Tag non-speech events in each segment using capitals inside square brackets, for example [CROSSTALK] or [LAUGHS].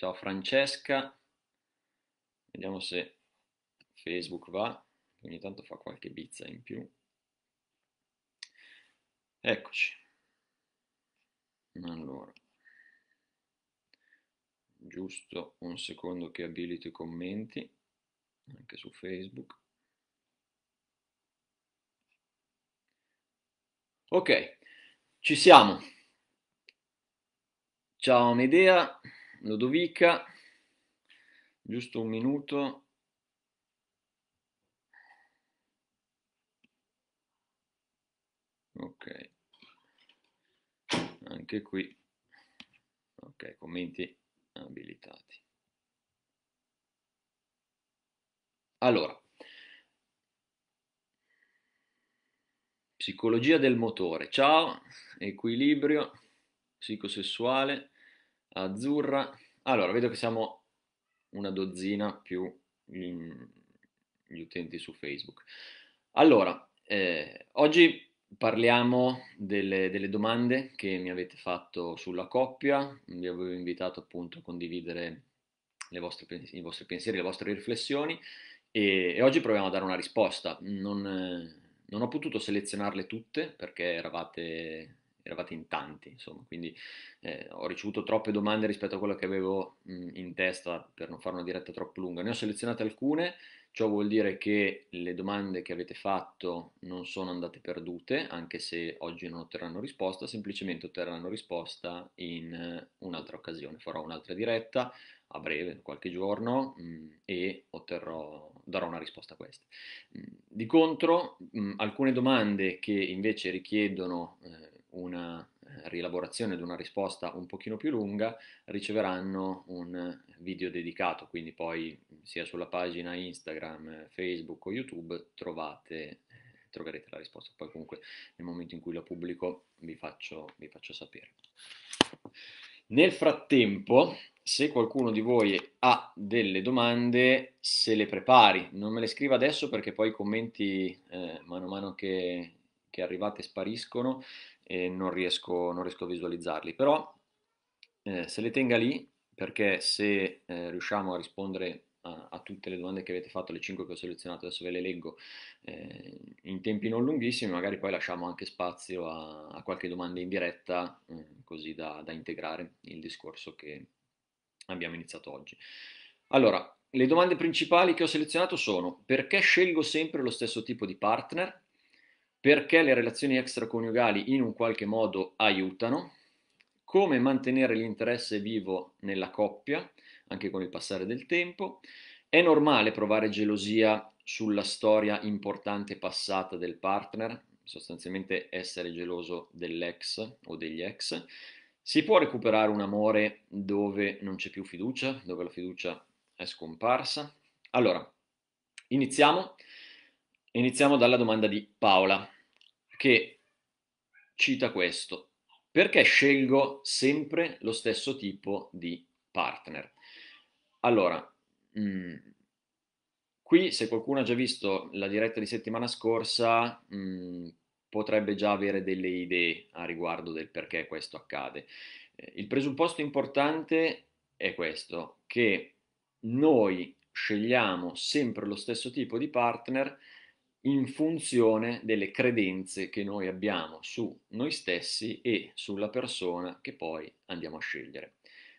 Ciao Francesca, vediamo se Facebook va, ogni tanto fa qualche bizza in più. Eccoci. Allora, giusto un secondo che abilito i commenti, anche su Facebook. Ok, ci siamo. Ciao Medea. Ludovica, giusto un minuto. Ok, anche qui. Ok, commenti abilitati. Allora, psicologia del motore, ciao, equilibrio psicosessuale, azzurra. Allora, vedo che siamo una dozzina più gli utenti su Facebook. Allora, eh, oggi parliamo delle, delle, domande che mi avete fatto sulla coppia, vi avevo invitato appunto a condividere vostre, i vostri pensieri, le vostre riflessioni e, e, oggi proviamo a dare una risposta. Non, non ho potuto selezionarle tutte perché eravate eravate in tanti, insomma, quindi eh, ho ricevuto troppe domande rispetto a quello che avevo mh, in testa per non fare una diretta troppo lunga. Ne ho selezionate alcune, ciò vuol dire che le domande che avete fatto non sono andate perdute, anche se oggi non otterranno risposta, semplicemente otterranno risposta in eh, un'altra occasione. Farò un'altra diretta a breve, qualche giorno, mh, e otterrò, darò una risposta a queste. Mh, di contro, alcune domande che invece richiedono... Eh, una eh, rielaborazione ed una risposta un pochino più lunga riceveranno un video dedicato, quindi poi sia sulla pagina Instagram, Facebook o YouTube trovate, eh, troverete la risposta, poi comunque nel momento in cui la pubblico vi faccio, vi faccio sapere. Nel frattempo, se qualcuno di voi ha delle domande, se le prepari, non me le scriva adesso perché poi i commenti eh, mano a mano che, che arrivate spariscono, e non riesco, non riesco a visualizzarli, però eh, se le tenga lì perché se eh, riusciamo a rispondere a, a, tutte le domande che avete fatto, le 5 che ho selezionato, adesso ve le leggo, eh, in tempi non lunghissimi, magari poi lasciamo anche spazio a, a qualche domanda in diretta, eh, così da, da integrare il discorso che abbiamo iniziato oggi. Allora, le domande principali che ho selezionato sono perché scelgo sempre lo stesso tipo di partner? perché le relazioni extraconiugali in un qualche modo aiutano, come mantenere l'interesse vivo nella coppia, anche con il passare del tempo. È normale provare gelosia sulla storia importante passata del partner, sostanzialmente essere geloso dell'ex o degli ex. Si può recuperare un amore dove non c'è più fiducia, dove la fiducia è scomparsa? Allora, iniziamo Iniziamo dalla domanda di Paola, che cita questo. Perché scelgo sempre lo stesso tipo di partner? Allora, mh, mm, qui se qualcuno ha già visto la diretta di settimana scorsa, mh, mm, potrebbe già avere delle idee a riguardo del perché questo accade. Eh, il presupposto importante è questo, che noi scegliamo sempre lo stesso tipo di partner in funzione delle credenze che noi abbiamo su noi stessi e sulla persona che poi andiamo a scegliere.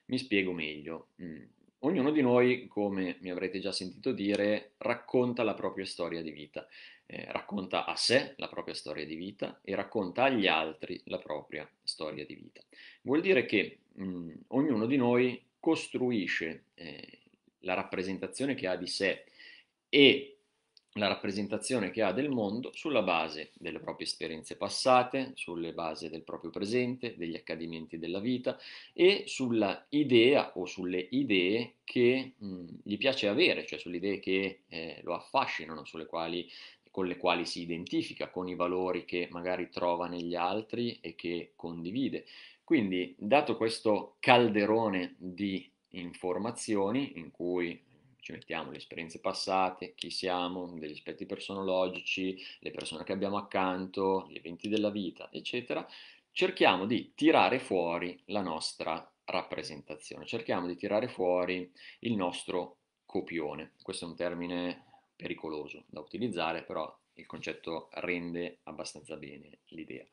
Mi spiego meglio. Mm. Ognuno di noi, come mi avrete già sentito dire, racconta la propria storia di vita, eh, racconta a sé la propria storia di vita e racconta agli altri la propria storia di vita. Vuol dire che mh, mm, ognuno di noi costruisce eh, la rappresentazione che ha di sé e la rappresentazione che ha del mondo sulla base delle proprie esperienze passate, sulle base del proprio presente, degli accadimenti della vita e sulla idea o sulle idee che mh, gli piace avere, cioè sulle idee che eh, lo affascinano, quali, con le quali si identifica, con i valori che magari trova negli altri e che condivide. Quindi, dato questo calderone di informazioni in cui ci mettiamo le esperienze passate, chi siamo, degli aspetti personologici, le persone che abbiamo accanto, gli eventi della vita, eccetera, cerchiamo di tirare fuori la nostra rappresentazione, cerchiamo di tirare fuori il nostro copione. Questo è un termine pericoloso da utilizzare, però il concetto rende abbastanza bene l'idea.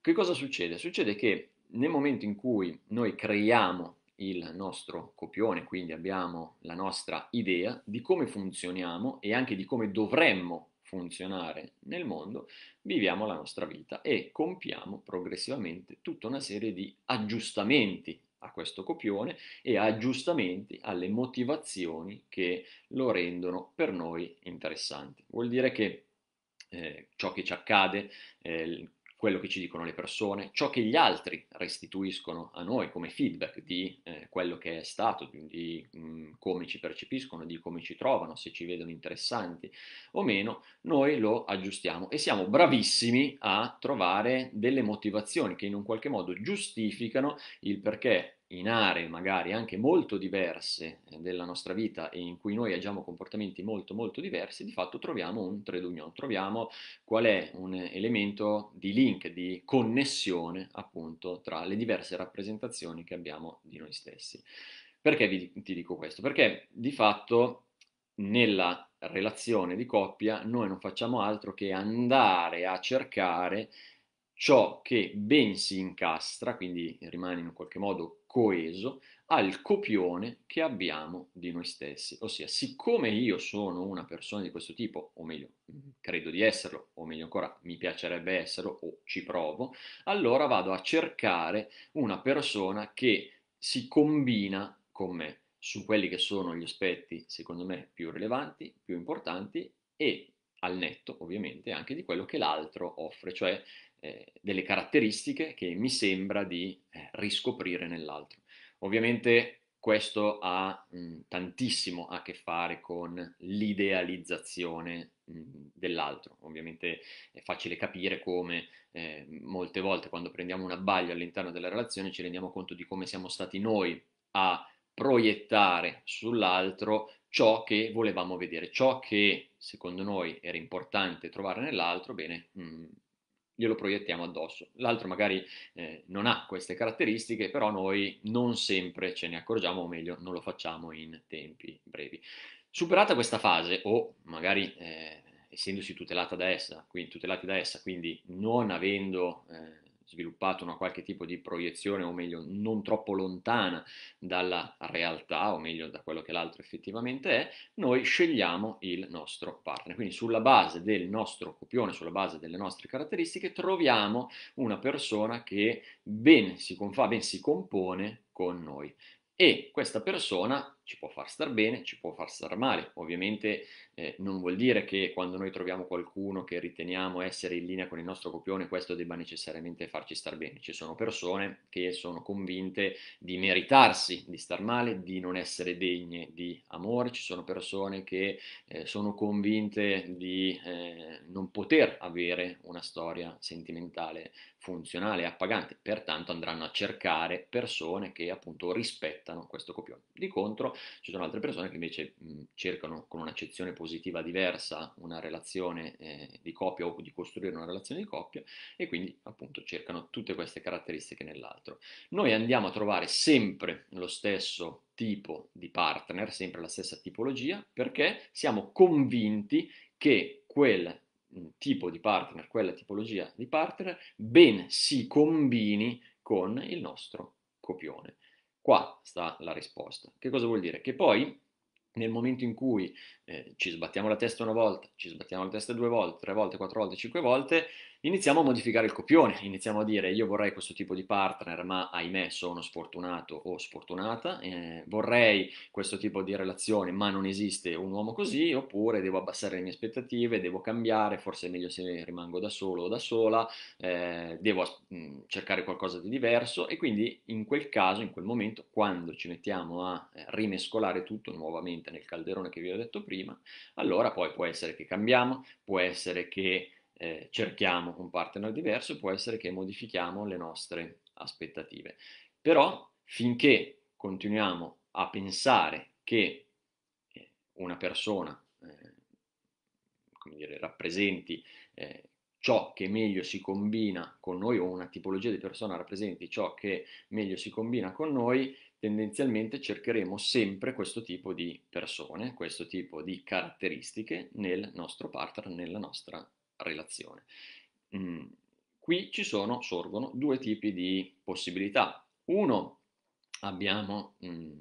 Che cosa succede? Succede che nel momento in cui noi creiamo il nostro copione, quindi abbiamo la nostra idea di come funzioniamo e anche di come dovremmo funzionare nel mondo, viviamo la nostra vita e compiamo progressivamente tutta una serie di aggiustamenti a questo copione e aggiustamenti alle motivazioni che lo rendono per noi interessanti. Vuol dire che eh, ciò che ci accade, eh, quello che ci dicono le persone, ciò che gli altri restituiscono a noi come feedback di eh, quello che è stato, di, mh, mm, come ci percepiscono, di come ci trovano, se ci vedono interessanti o meno, noi lo aggiustiamo e siamo bravissimi a trovare delle motivazioni che in un qualche modo giustificano il perché in aree magari anche molto diverse eh, della nostra vita e in cui noi agiamo comportamenti molto molto diversi, di fatto troviamo un trade union, troviamo qual è un elemento di link, di connessione appunto tra le diverse rappresentazioni che abbiamo di noi stessi. Perché vi, ti dico questo? Perché di fatto nella relazione di coppia noi non facciamo altro che andare a cercare ciò che ben si incastra, quindi rimane in qualche modo coeso al copione che abbiamo di noi stessi. Ossia, siccome io sono una persona di questo tipo, o meglio, mm, credo di esserlo, o meglio ancora, mi piacerebbe esserlo, o ci provo, allora vado a cercare una persona che si combina con me su quelli che sono gli aspetti, secondo me, più rilevanti, più importanti e al netto, ovviamente, anche di quello che l'altro offre, cioè eh, delle caratteristiche che mi sembra di eh, riscoprire nell'altro. Ovviamente questo ha mh, mm, tantissimo a che fare con l'idealizzazione mm, dell'altro. Ovviamente è facile capire come eh, molte volte quando prendiamo un abbaglio all'interno della relazione ci rendiamo conto di come siamo stati noi a proiettare sull'altro ciò che volevamo vedere, ciò che secondo noi era importante trovare nell'altro, bene, mh, mm, glielo proiettiamo addosso. L'altro magari eh, non ha queste caratteristiche, però noi non sempre ce ne accorgiamo, o meglio, non lo facciamo in tempi brevi. Superata questa fase, o magari eh, essendosi tutelata da essa, quindi, tutelati da essa, quindi non avendo eh, sviluppato una qualche tipo di proiezione, o meglio, non troppo lontana dalla realtà, o meglio da quello che l'altro effettivamente è, noi scegliamo il nostro partner. Quindi sulla base del nostro copione, sulla base delle nostre caratteristiche, troviamo una persona che ben si confà, ben si compone con noi. E questa persona ci può far star bene, ci può far star male. Ovviamente eh, non vuol dire che quando noi troviamo qualcuno che riteniamo essere in linea con il nostro copione, questo debba necessariamente farci star bene. Ci sono persone che sono convinte di meritarsi di star male, di non essere degne di amore, ci sono persone che eh, sono convinte di eh, non poter avere una storia sentimentale funzionale e appagante, pertanto andranno a cercare persone che appunto rispettano questo copione. Di contro ci sono altre persone che invece mh, cercano con un'accezione positiva diversa una relazione eh, di coppia o di costruire una relazione di coppia e quindi appunto cercano tutte queste caratteristiche nell'altro. Noi andiamo a trovare sempre lo stesso tipo di partner, sempre la stessa tipologia, perché siamo convinti che quel tipo di partner, quella tipologia di partner, ben si combini con il nostro copione. Qua sta la risposta. Che cosa vuol dire? Che poi nel momento in cui eh, ci sbattiamo la testa una volta, ci sbattiamo la testa due volte, tre volte, quattro volte, cinque volte, iniziamo a modificare il copione, iniziamo a dire io vorrei questo tipo di partner, ma ahimè sono sfortunato o sfortunata, eh, vorrei questo tipo di relazione, ma non esiste un uomo così, oppure devo abbassare le mie aspettative, devo cambiare, forse è meglio se rimango da solo o da sola, eh, devo mh, mm, cercare qualcosa di diverso e quindi in quel caso, in quel momento, quando ci mettiamo a eh, rimescolare tutto nuovamente nel calderone che vi ho detto prima, allora poi può essere che cambiamo, può essere che eh, cerchiamo un partner diverso, può essere che modifichiamo le nostre aspettative. Però finché continuiamo a pensare che eh, una persona eh, come dire, rappresenti eh, ciò che meglio si combina con noi o una tipologia di persona rappresenti ciò che meglio si combina con noi, tendenzialmente cercheremo sempre questo tipo di persone, questo tipo di caratteristiche nel nostro partner, nella nostra relazione. Mm, qui ci sono, sorgono due tipi di possibilità. Uno, abbiamo mm,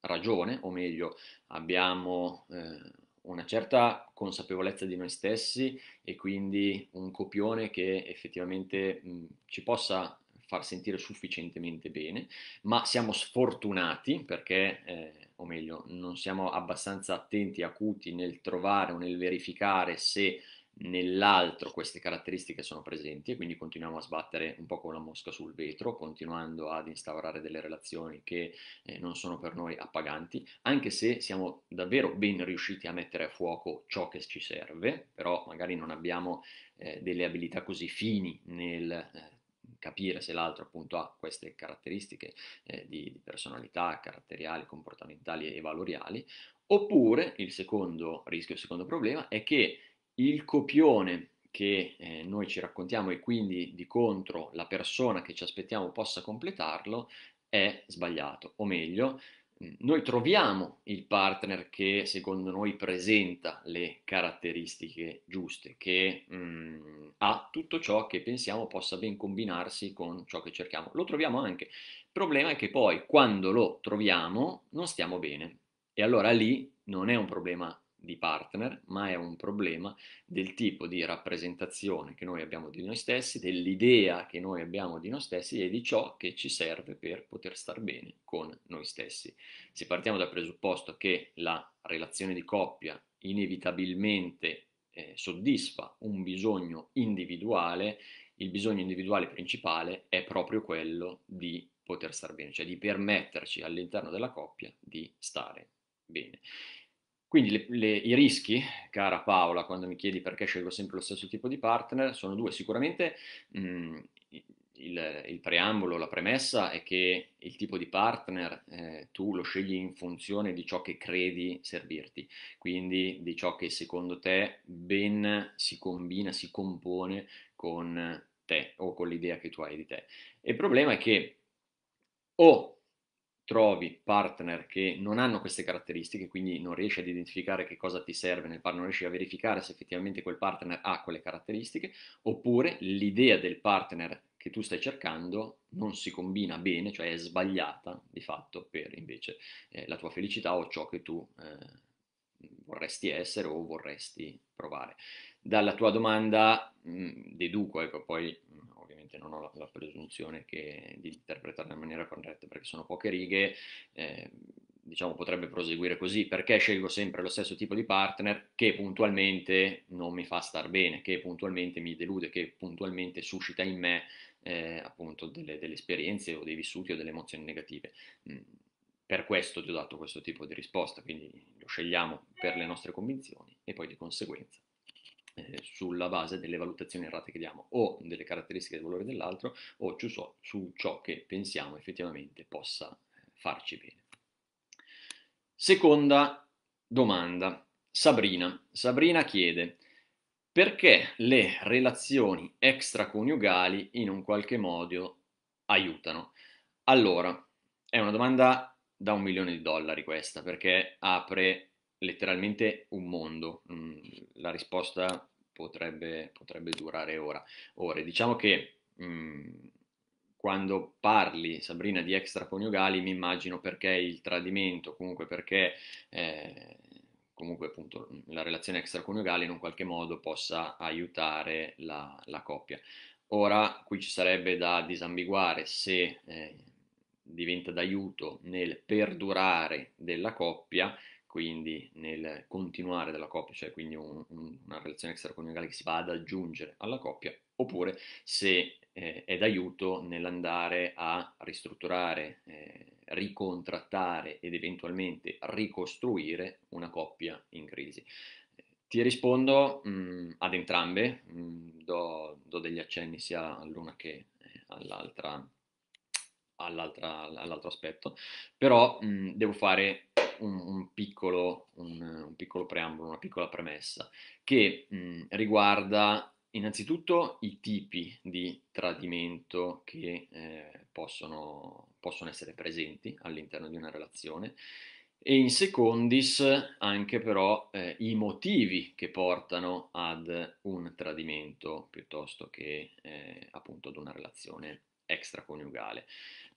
ragione, o meglio, abbiamo eh, una certa consapevolezza di noi stessi e quindi un copione che effettivamente mh, mm, ci possa far sentire sufficientemente bene, ma siamo sfortunati perché, eh, o meglio, non siamo abbastanza attenti, acuti nel trovare o nel verificare se nell'altro queste caratteristiche sono presenti e quindi continuiamo a sbattere un po' con la mosca sul vetro, continuando ad instaurare delle relazioni che eh, non sono per noi appaganti, anche se siamo davvero ben riusciti a mettere a fuoco ciò che ci serve, però magari non abbiamo eh, delle abilità così fini nel eh, capire se l'altro appunto ha queste caratteristiche eh, di, di personalità, caratteriali, comportamentali e valoriali, oppure il secondo rischio, il secondo problema è che il copione che eh, noi ci raccontiamo e quindi di contro la persona che ci aspettiamo possa completarlo è sbagliato, o meglio, mm, noi troviamo il partner che secondo noi presenta le caratteristiche giuste, che mh, mm, ha tutto ciò che pensiamo possa ben combinarsi con ciò che cerchiamo. Lo troviamo anche. Il problema è che poi quando lo troviamo non stiamo bene. E allora lì non è un problema di partner, ma è un problema del tipo di rappresentazione che noi abbiamo di noi stessi, dell'idea che noi abbiamo di noi stessi e di ciò che ci serve per poter star bene con noi stessi. Se partiamo dal presupposto che la relazione di coppia inevitabilmente eh, soddisfa un bisogno individuale, il bisogno individuale principale è proprio quello di poter star bene, cioè di permetterci all'interno della coppia di stare bene. Quindi le, le, i rischi, cara Paola, quando mi chiedi perché scelgo sempre lo stesso tipo di partner, sono due. Sicuramente mh, mhmm, il, il, preambolo, la premessa è che il tipo di partner eh, tu lo scegli in funzione di ciò che credi servirti, quindi di ciò che secondo te ben si combina, si compone con te o con l'idea che tu hai di te. il problema è che o trovi partner che non hanno queste caratteristiche, quindi non riesci ad identificare che cosa ti serve nel partner, non riesci a verificare se effettivamente quel partner ha quelle caratteristiche, oppure l'idea del partner che tu stai cercando non si combina bene, cioè è sbagliata di fatto per invece eh, la tua felicità o ciò che tu eh, vorresti essere o vorresti provare. Dalla tua domanda mh, mm, deduco, ecco, poi ovviamente non ho la, la presunzione che, di interpretarla in maniera corretta perché sono poche righe, eh, diciamo potrebbe proseguire così, perché scelgo sempre lo stesso tipo di partner che puntualmente non mi fa star bene, che puntualmente mi delude, che puntualmente suscita in me eh, appunto delle, delle, esperienze o dei vissuti o delle emozioni negative. Mm per questo ti ho dato questo tipo di risposta, quindi lo scegliamo per le nostre convinzioni e poi di conseguenza eh, sulla base delle valutazioni errate che diamo o delle caratteristiche del valore dell'altro o ci so, su ciò che pensiamo effettivamente possa eh, farci bene. Seconda domanda, Sabrina. Sabrina chiede perché le relazioni extraconiugali in un qualche modo aiutano. Allora, è una domanda da un milione di dollari questa, perché apre letteralmente un mondo. Mm, la risposta potrebbe, potrebbe durare ora. ore. Diciamo che mh, mm, quando parli, Sabrina, di extraconiugali, mi immagino perché il tradimento, comunque perché... Eh, comunque appunto mm, la relazione extraconiugale in un qualche modo possa aiutare la, la coppia. Ora qui ci sarebbe da disambiguare se eh, diventa d'aiuto nel perdurare della coppia quindi nel continuare della coppia, cioè quindi un, un, una relazione extraconiugale che si va ad aggiungere alla coppia, oppure se eh, è d'aiuto nell'andare a ristrutturare, eh, ricontrattare ed eventualmente ricostruire una coppia in crisi. Ti rispondo mh, mm, ad entrambe, mh, mm, do, do, degli accenni sia all'una che eh, all'altra, all'altra all'altro aspetto, però mh, mm, devo fare un, un, piccolo, un piccolo, preambolo, una piccola premessa che mh, riguarda innanzitutto i tipi di tradimento che eh, possono, possono essere presenti all'interno di una relazione e in secondis anche però eh, i motivi che portano ad un tradimento piuttosto che eh, appunto ad una relazione extraconiugale.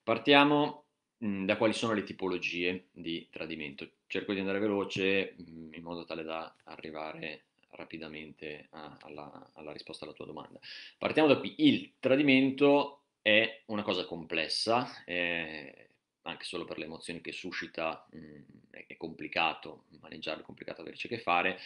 Partiamo Mhmm, da quali sono le tipologie di tradimento. Cerco di andare veloce mhmm, in modo tale da arrivare rapidamente a, alla, alla risposta alla tua domanda. Partiamo da qui. Il tradimento è una cosa complessa, eh, anche solo per le emozioni che suscita mh, mhmm, è complicato maneggiarlo, è complicato averci a che fare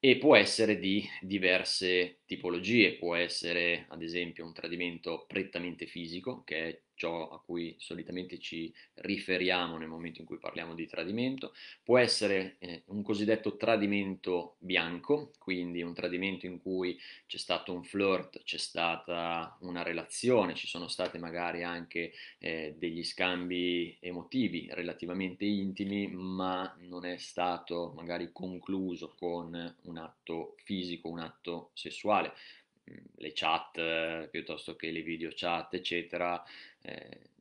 e può essere di diverse tipologie, può essere ad esempio un tradimento prettamente fisico, che è ciò a cui solitamente ci riferiamo nel momento in cui parliamo di tradimento, può essere eh, un cosiddetto tradimento bianco, quindi un tradimento in cui c'è stato un flirt, c'è stata una relazione, ci sono stati magari anche eh, degli scambi emotivi relativamente intimi, ma non è stato magari concluso con un atto fisico, un atto sessuale digitale, mm, le chat eh, piuttosto che le video chat, eccetera, eh,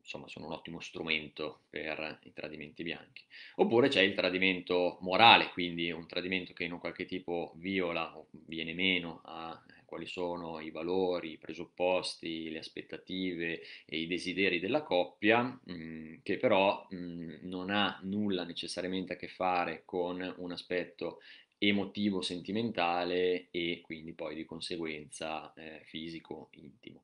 insomma sono un ottimo strumento per i tradimenti bianchi. Oppure c'è il tradimento morale, quindi un tradimento che in un qualche tipo viola o viene meno a eh, quali sono i valori, i presupposti, le aspettative e i desideri della coppia, mm, che però mm, non ha nulla necessariamente a che fare con un aspetto emotivo sentimentale e quindi poi di conseguenza eh, fisico intimo.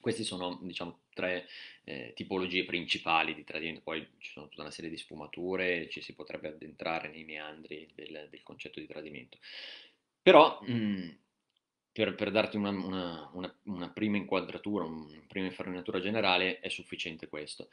Queste sono diciamo tre eh, tipologie principali di tradimento, poi ci sono tutta una serie di sfumature, ci si potrebbe addentrare nei meandri del, del concetto di tradimento. Però mh, mm, per, per, darti una, una, una, una prima inquadratura, una prima infarinatura generale, è sufficiente questo.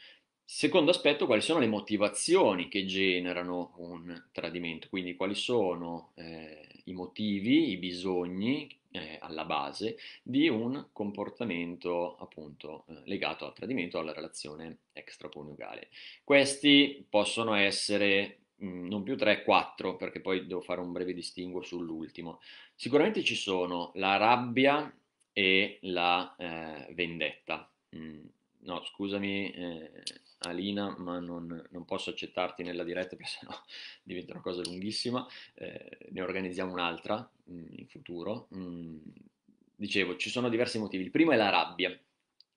Secondo aspetto, quali sono le motivazioni che generano un tradimento? Quindi quali sono eh, i motivi, i bisogni eh, alla base di un comportamento appunto eh, legato al tradimento, alla relazione extraconiugale. Questi possono essere mm, non più 3, 4, perché poi devo fare un breve distinguo sull'ultimo. Sicuramente ci sono la rabbia e la eh, vendetta. Mh mm, no, scusami eh, Alina, ma non, non, posso accettarti nella diretta perché sennò [LAUGHS] diventa una cosa lunghissima, eh, ne organizziamo un'altra mh, mm, in futuro. Mh, mm, dicevo, ci sono diversi motivi. Il primo è la rabbia.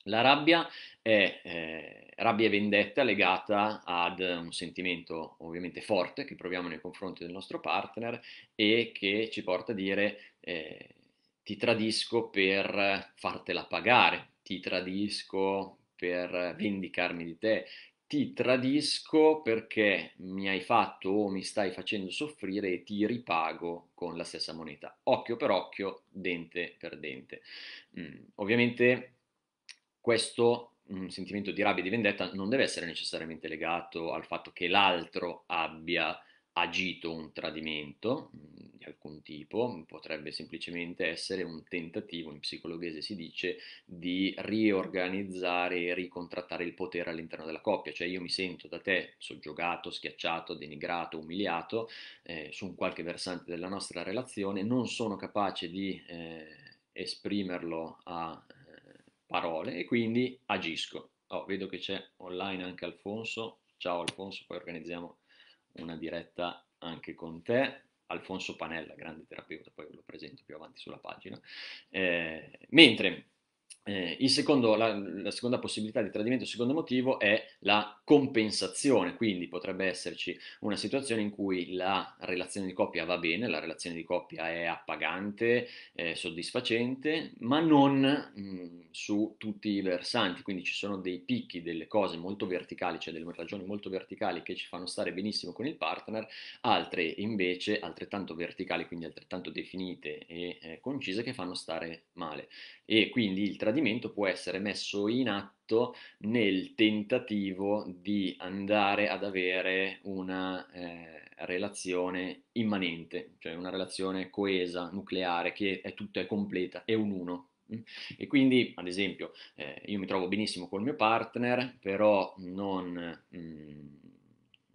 La rabbia è eh, rabbia e vendetta legata ad un sentimento ovviamente forte che proviamo nei confronti del nostro partner e che ci porta a dire eh, ti tradisco per fartela pagare, ti tradisco per vendicarmi di te, ti tradisco perché mi hai fatto o mi stai facendo soffrire e ti ripago con la stessa moneta. Occhio per occhio, dente per dente. Mm, ovviamente questo un mm, sentimento di rabbia e di vendetta non deve essere necessariamente legato al fatto che l'altro abbia agito un tradimento mm, di alcun tipo, mm, potrebbe semplicemente essere un tentativo, in psicologhese si dice, di riorganizzare e ricontrattare il potere all'interno della coppia, cioè io mi sento da te soggiogato, schiacciato, denigrato, umiliato eh, su un qualche versante della nostra relazione, non sono capace di eh, esprimerlo a eh, parole e quindi agisco. Oh, vedo che c'è online anche Alfonso, ciao Alfonso, poi organizziamo una diretta anche con te, Alfonso Panella, grande terapeuta, poi ve lo presento più avanti sulla pagina. Eh, mentre eh, secondo, la, la, seconda possibilità di tradimento, il secondo motivo, è la compensazione, quindi potrebbe esserci una situazione in cui la relazione di coppia va bene, la relazione di coppia è appagante, è soddisfacente, ma non mh, su tutti i versanti, quindi ci sono dei picchi, delle cose molto verticali, cioè delle ragioni molto verticali che ci fanno stare benissimo con il partner, altre invece altrettanto verticali, quindi altrettanto definite e eh, concise, che fanno stare male. E quindi il tradimento tradimento può essere messo in atto nel tentativo di andare ad avere una eh, relazione immanente, cioè una relazione coesa, nucleare, che è tutta, è completa, è un uno, mm? e quindi, ad esempio, eh, io mi trovo benissimo col mio partner, però non, mh, mm,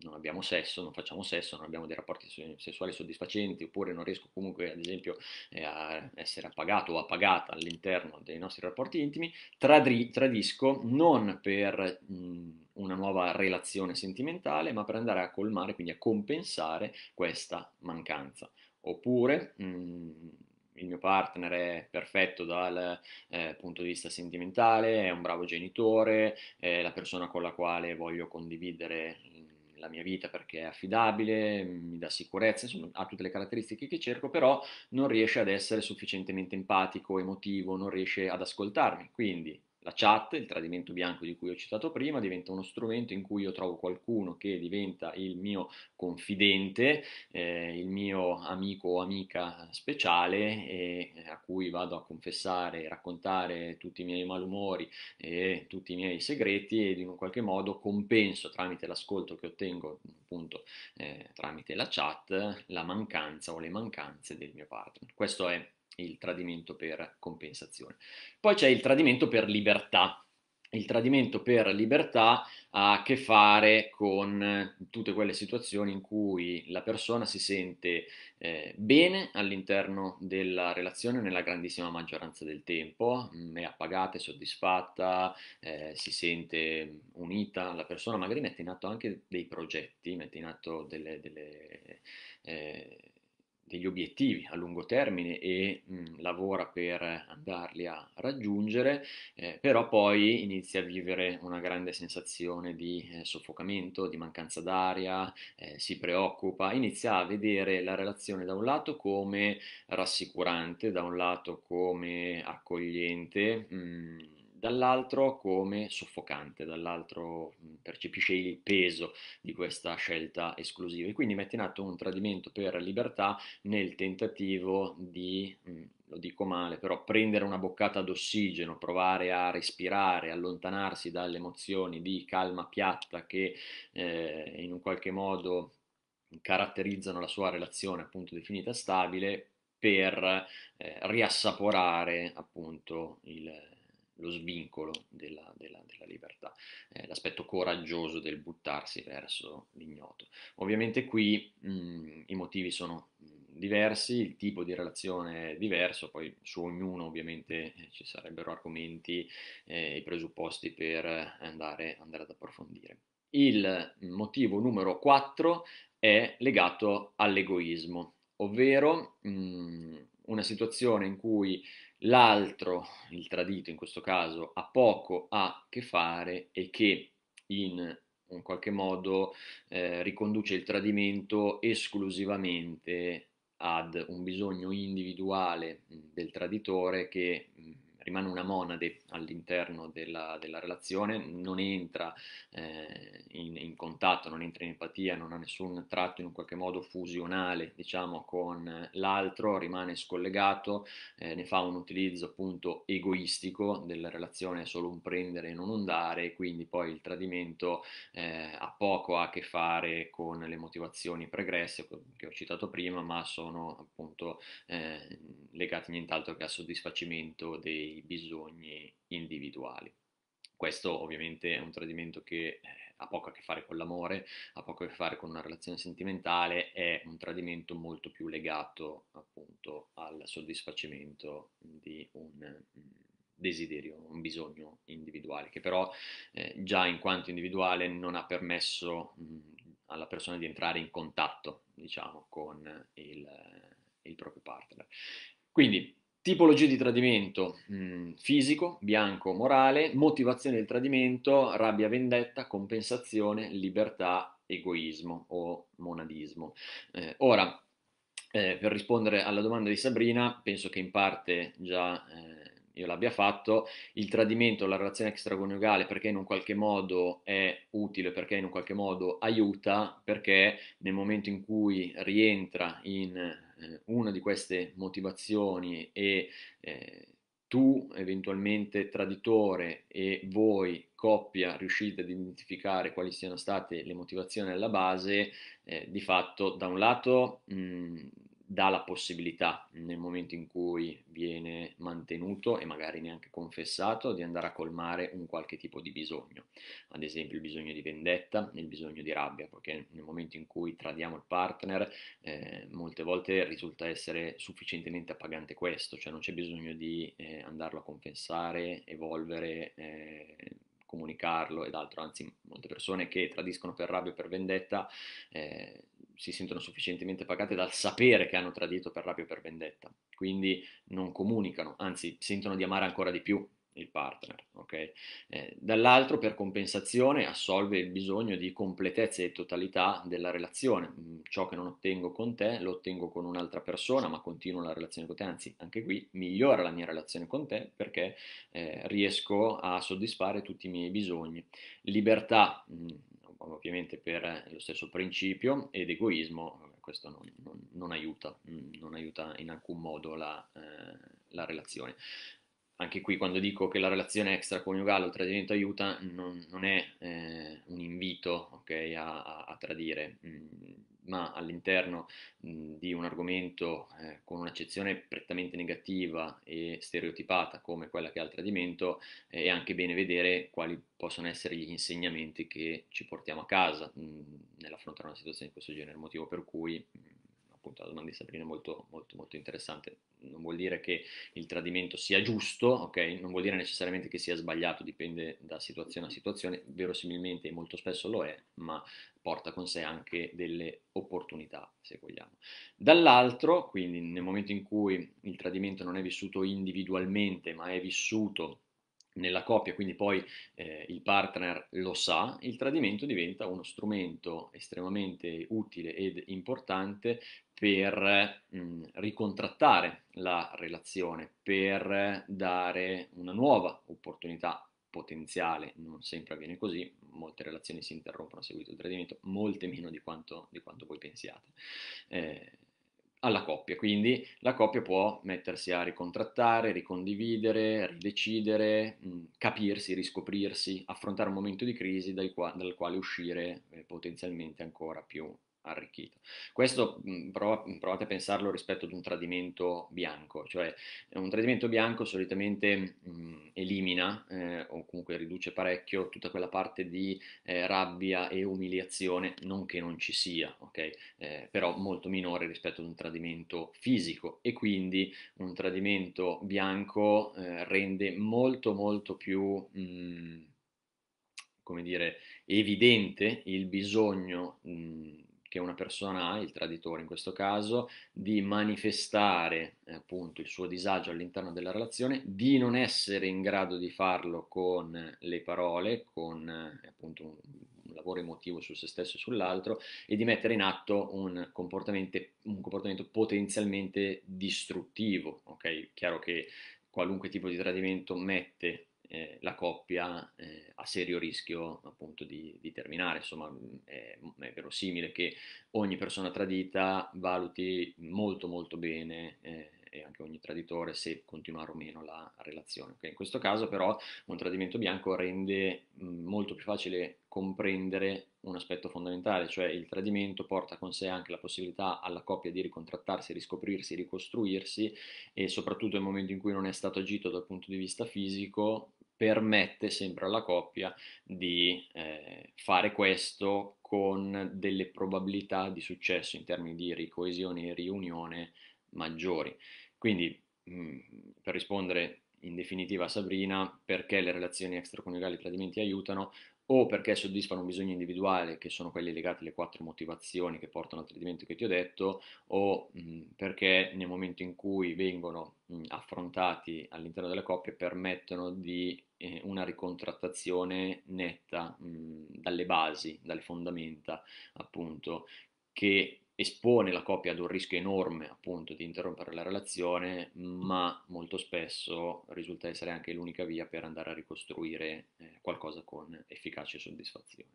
non abbiamo sesso, non facciamo sesso, non abbiamo dei rapporti sessuali soddisfacenti, oppure non riesco comunque, ad esempio, eh, a essere appagato o appagata all'interno dei nostri rapporti intimi, tradri- tradisco non per mh, mm, una nuova relazione sentimentale, ma per andare a colmare, quindi a compensare questa mancanza. Oppure... Mh, mm, il mio partner è perfetto dal eh, punto di vista sentimentale, è un bravo genitore, è la persona con la quale voglio condividere mm, la mia vita perché è affidabile, mi dà sicurezza, insomma, ha tutte le caratteristiche che cerco, però non riesce ad essere sufficientemente empatico, emotivo, non riesce ad ascoltarmi. Quindi la chat, il tradimento bianco di cui ho citato prima, diventa uno strumento in cui io trovo qualcuno che diventa il mio confidente, eh, il mio amico o amica speciale e eh, a cui vado a confessare, e raccontare tutti i miei malumori e tutti i miei segreti ed in un qualche modo compenso tramite l'ascolto che ottengo appunto eh, tramite la chat la mancanza o le mancanze del mio partner. Questo è il tradimento per compensazione. Poi c'è il tradimento per libertà. Il tradimento per libertà ha a che fare con tutte quelle situazioni in cui la persona si sente eh, bene all'interno della relazione nella grandissima maggioranza del tempo, mm, è appagata, è soddisfatta, eh, si sente unita, alla persona magari mette in atto anche dei progetti, mette in atto delle, delle eh, degli obiettivi a lungo termine e mh, mm, lavora per andarli a raggiungere, eh, però poi inizia a vivere una grande sensazione di eh, soffocamento, di mancanza d'aria, eh, si preoccupa, inizia a vedere la relazione da un lato come rassicurante, da un lato come accogliente. Mh, mm, dall'altro come soffocante, dall'altro percepisce il peso di questa scelta esclusiva e quindi mette in atto un tradimento per libertà nel tentativo di, lo dico male, però prendere una boccata d'ossigeno, provare a respirare, allontanarsi dalle emozioni di calma piatta che eh, in un qualche modo caratterizzano la sua relazione appunto definita stabile per eh, riassaporare appunto il lo svincolo della, della, della libertà, eh, l'aspetto coraggioso del buttarsi verso l'ignoto. Ovviamente qui mh, mm, i motivi sono mm, diversi, il tipo di relazione è diverso, poi su ognuno ovviamente eh, ci sarebbero argomenti e eh, presupposti per andare, andare ad approfondire. Il motivo numero 4 è legato all'egoismo, ovvero mh, mm, una situazione in cui l'altro, il tradito in questo caso, ha poco a che fare e che in in qualche modo eh, riconduce il tradimento esclusivamente ad un bisogno individuale mm, del traditore che mm, rimane una monade all'interno della, della relazione, non entra eh, in, in, contatto, non entra in empatia, non ha nessun tratto in un qualche modo fusionale, diciamo, con l'altro, rimane scollegato, eh, ne fa un utilizzo appunto egoistico della relazione, è solo un prendere e non un dare, quindi poi il tradimento eh, ha poco a che fare con le motivazioni pregresse che ho citato prima, ma sono appunto eh, legati nient'altro che al soddisfacimento dei bisogni individuali. Questo ovviamente è un tradimento che eh, ha poco a che fare con l'amore, ha poco a che fare con una relazione sentimentale, è un tradimento molto più legato appunto al soddisfacimento di un mm, desiderio, un bisogno individuale, che però eh, già in quanto individuale non ha permesso mh, mm, alla persona di entrare in contatto, diciamo, con il, il proprio partner. Quindi Tipologie di tradimento, mh, mm, fisico, bianco, morale, motivazione del tradimento, rabbia, vendetta, compensazione, libertà, egoismo o monadismo. Eh, ora, eh, per rispondere alla domanda di Sabrina, penso che in parte già eh, io l'abbia fatto, il tradimento, la relazione extraconiugale, perché in un qualche modo è utile, perché in un qualche modo aiuta, perché nel momento in cui rientra in eh, una di queste motivazioni e eh, tu eventualmente traditore e voi coppia riuscite ad identificare quali siano state le motivazioni alla base, eh, di fatto da un lato mh, dà la possibilità nel momento in cui viene mantenuto e magari neanche confessato di andare a colmare un qualche tipo di bisogno, ad esempio il bisogno di vendetta, il bisogno di rabbia, perché nel momento in cui tradiamo il partner eh, molte volte risulta essere sufficientemente appagante questo, cioè non c'è bisogno di eh, andarlo a confessare, evolvere. Eh, comunicarlo ed altro, anzi molte persone che tradiscono per rabbia o per vendetta eh, si sentono sufficientemente pagate dal sapere che hanno tradito per rabbia o per vendetta, quindi non comunicano, anzi sentono di amare ancora di più il partner, ok? Eh, dall'altro per compensazione assolve il bisogno di completezza e totalità della relazione, mm, ciò che non ottengo con te lo ottengo con un'altra persona ma continuo la relazione con te, anzi anche qui migliora la mia relazione con te perché eh, riesco a soddisfare tutti i miei bisogni. Libertà, mh, mm, ovviamente per lo stesso principio ed egoismo, eh, questo non, non, non, aiuta, mm, non aiuta, in alcun modo la, eh, la relazione anche qui quando dico che la relazione extraconiugale o tradimento aiuta, non, non è eh, un invito okay, a, a, tradire, mh, mm, ma all'interno mm, di un argomento eh, con un'accezione prettamente negativa e stereotipata come quella che ha il tradimento, eh, è anche bene vedere quali possono essere gli insegnamenti che ci portiamo a casa mh, mm, nell'affrontare una situazione di questo genere, motivo per cui appunto la domanda di Sabrina è molto, molto, molto interessante. Non vuol dire che il tradimento sia giusto, ok? Non vuol dire necessariamente che sia sbagliato, dipende da situazione a situazione, verosimilmente e molto spesso lo è, ma porta con sé anche delle opportunità, se vogliamo. Dall'altro, quindi nel momento in cui il tradimento non è vissuto individualmente, ma è vissuto nella coppia, quindi poi eh, il partner lo sa, il tradimento diventa uno strumento estremamente utile ed importante per mh, mm, ricontrattare la relazione, per dare una nuova opportunità potenziale, non sempre avviene così, molte relazioni si interrompono a seguito del tradimento, molte meno di quanto, di quanto voi pensiate, eh, alla coppia. Quindi la coppia può mettersi a ricontrattare, ricondividere, ridecidere, mh, mm, capirsi, riscoprirsi, affrontare un momento di crisi dal, qua- dal quale uscire eh, potenzialmente ancora più arricchito. Questo prova, provate a pensarlo rispetto ad un tradimento bianco, cioè un tradimento bianco solitamente mh, elimina eh, o comunque riduce parecchio tutta quella parte di eh, rabbia e umiliazione, non che non ci sia, ok? Eh, però molto minore rispetto ad un tradimento fisico e quindi un tradimento bianco eh, rende molto molto più... Mh, come dire, evidente il bisogno mh, che una persona ha, il traditore in questo caso, di manifestare eh, appunto il suo disagio all'interno della relazione, di non essere in grado di farlo con le parole, con eh, appunto un, lavoro emotivo su se stesso e sull'altro e di mettere in atto un un comportamento potenzialmente distruttivo, ok? Chiaro che qualunque tipo di tradimento mette eh, la coppia eh, a serio rischio appunto di, di terminare. Insomma, è, è, verosimile che ogni persona tradita valuti molto molto bene. Eh, e anche ogni traditore se continuare o meno la relazione. Okay? In questo caso però un tradimento bianco rende mm, molto più facile comprendere un aspetto fondamentale, cioè il tradimento porta con sé anche la possibilità alla coppia di ricontrattarsi, riscoprirsi, ricostruirsi e soprattutto nel momento in cui non è stato agito dal punto di vista fisico permette sempre alla coppia di eh, fare questo con delle probabilità di successo in termini di ricoesione e riunione maggiori. Quindi, mh, mm, per rispondere in definitiva a Sabrina, perché le relazioni extraconiugali e tradimenti aiutano? o perché soddisfano un bisogno individuale, che sono quelli legati alle quattro motivazioni che portano al tradimento che ti ho detto, o mh, mhmm, perché nel momento in cui vengono mh, mhmm, affrontati all'interno della coppia permettono di eh, una ricontrattazione netta mh, mhmm, dalle basi, dalle fondamenta, appunto, che espone la coppia ad un rischio enorme appunto di interrompere la relazione, ma molto spesso risulta essere anche l'unica via per andare a ricostruire eh, qualcosa con efficacia e soddisfazione.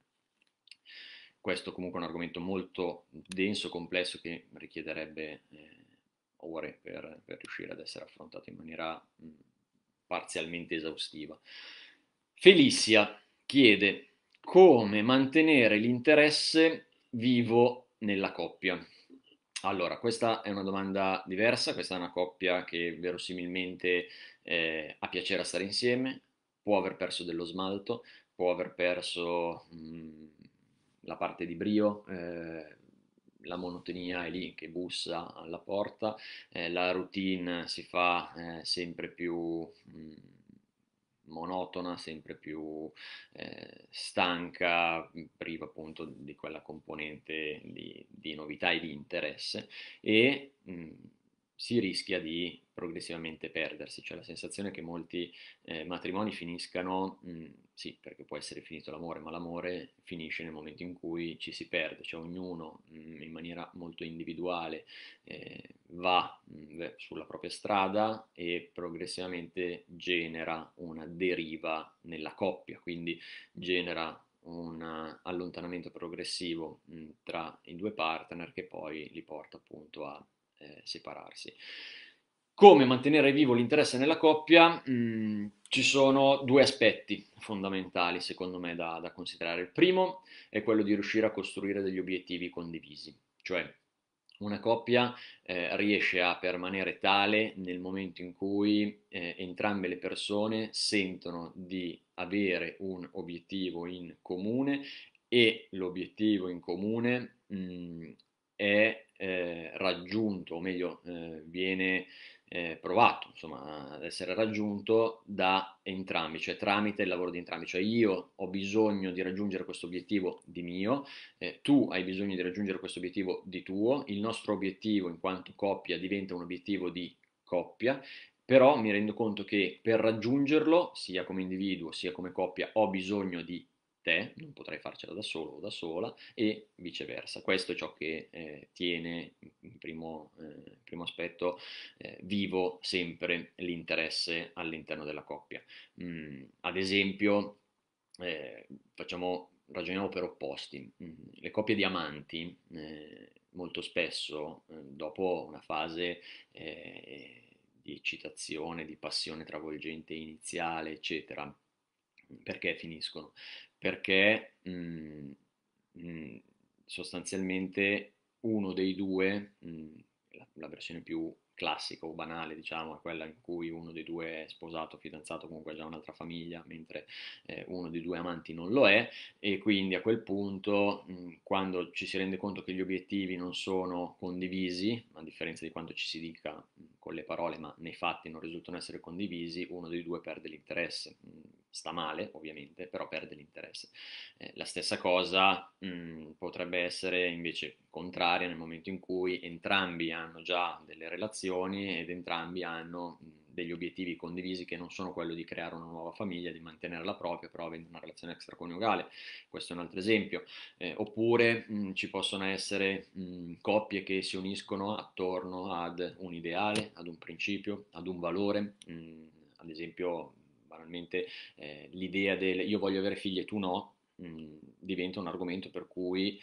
Questo comunque è un argomento molto denso, complesso, che richiederebbe eh, ore per, per, riuscire ad essere affrontato in maniera mh, mm, parzialmente esaustiva. Felicia chiede come mantenere l'interesse vivo nella coppia? Allora, questa è una domanda diversa, questa è una coppia che verosimilmente eh, ha piacere a stare insieme, può aver perso dello smalto, può aver perso mh, mm, la parte di brio, eh, la monotonia è lì che bussa alla porta, eh, la routine si fa eh, sempre più... Mh, mm, monotona, sempre più eh, stanca, priva appunto di quella componente di, di novità e di interesse e mh, si rischia di progressivamente perdersi, cioè la sensazione che molti eh, matrimoni finiscano, mh, mm, sì, perché può essere finito l'amore, ma l'amore finisce nel momento in cui ci si perde, cioè ognuno mh, mm, in maniera molto individuale eh, va mh, mm, sulla propria strada e progressivamente genera una deriva nella coppia, quindi genera un allontanamento progressivo tra i due partner che poi li porta appunto a eh, separarsi. Come mantenere vivo l'interesse nella coppia? Mm, ci sono due aspetti fondamentali secondo me da, da, considerare. Il primo è quello di riuscire a costruire degli obiettivi condivisi, cioè una coppia eh, riesce a permanere tale nel momento in cui eh, entrambe le persone sentono di avere un obiettivo in comune e l'obiettivo in comune mh, mm, è eh, raggiunto, o meglio, eh, viene eh, provato insomma, ad essere raggiunto da entrambi, cioè tramite il lavoro di entrambi, cioè io ho bisogno di raggiungere questo obiettivo di mio, eh, tu hai bisogno di raggiungere questo obiettivo di tuo, il nostro obiettivo in quanto coppia diventa un obiettivo di coppia, però mi rendo conto che per raggiungerlo, sia come individuo sia come coppia, ho bisogno di te, non potrai farcela da solo o da sola e viceversa. Questo è ciò che eh, tiene in primo, eh, primo aspetto eh, vivo sempre l'interesse all'interno della coppia. Mm, ad esempio, eh, facciamo, ragioniamo per opposti. Mm, le coppie di amanti eh, molto spesso, eh, dopo una fase di eccitazione, di passione travolgente iniziale, eccetera, perché finiscono? perché mh, mhmm, mh, mhmm, sostanzialmente uno dei due, mh, mhmm, la, la, versione più classica o banale diciamo è quella in cui uno dei due è sposato, fidanzato, comunque ha già un'altra famiglia, mentre eh, uno dei due amanti non lo è e quindi a quel punto quando ci si rende conto che gli obiettivi non sono condivisi, a differenza di quanto ci si dica con le parole ma nei fatti non risultano essere condivisi, uno dei due perde l'interesse sta male ovviamente, però perde l'interesse. Eh, la stessa cosa mh, mm, potrebbe essere invece contraria nel momento in cui entrambi hanno già delle relazioni ed entrambi hanno mm, degli obiettivi condivisi che non sono quello di creare una nuova famiglia, di mantenere la propria, però avendo una relazione extraconiugale, questo è un altro esempio. Eh, oppure mh, mm, ci possono essere coppie che si uniscono attorno ad un ideale, ad un principio, ad un valore, ad esempio banalmente eh, l'idea del io voglio avere figli e tu no, mh, mm, diventa un argomento per cui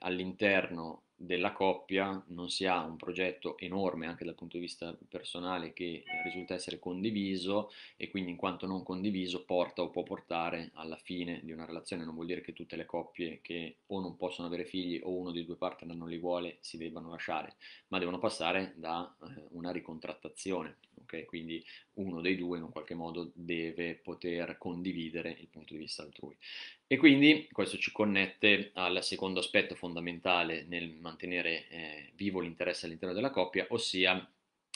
all'interno della coppia non si ha un progetto enorme anche dal punto di vista personale che risulta essere condiviso e quindi in quanto non condiviso porta o può portare alla fine di una relazione non vuol dire che tutte le coppie che o non possono avere figli o uno dei due partner non li vuole si debbano lasciare ma devono passare da eh, una ricontrattazione ok quindi uno dei due in un qualche modo deve poter condividere il punto di vista altrui e quindi questo ci connette al secondo aspetto fondamentale nel mantenere eh, vivo l'interesse all'interno della coppia, ossia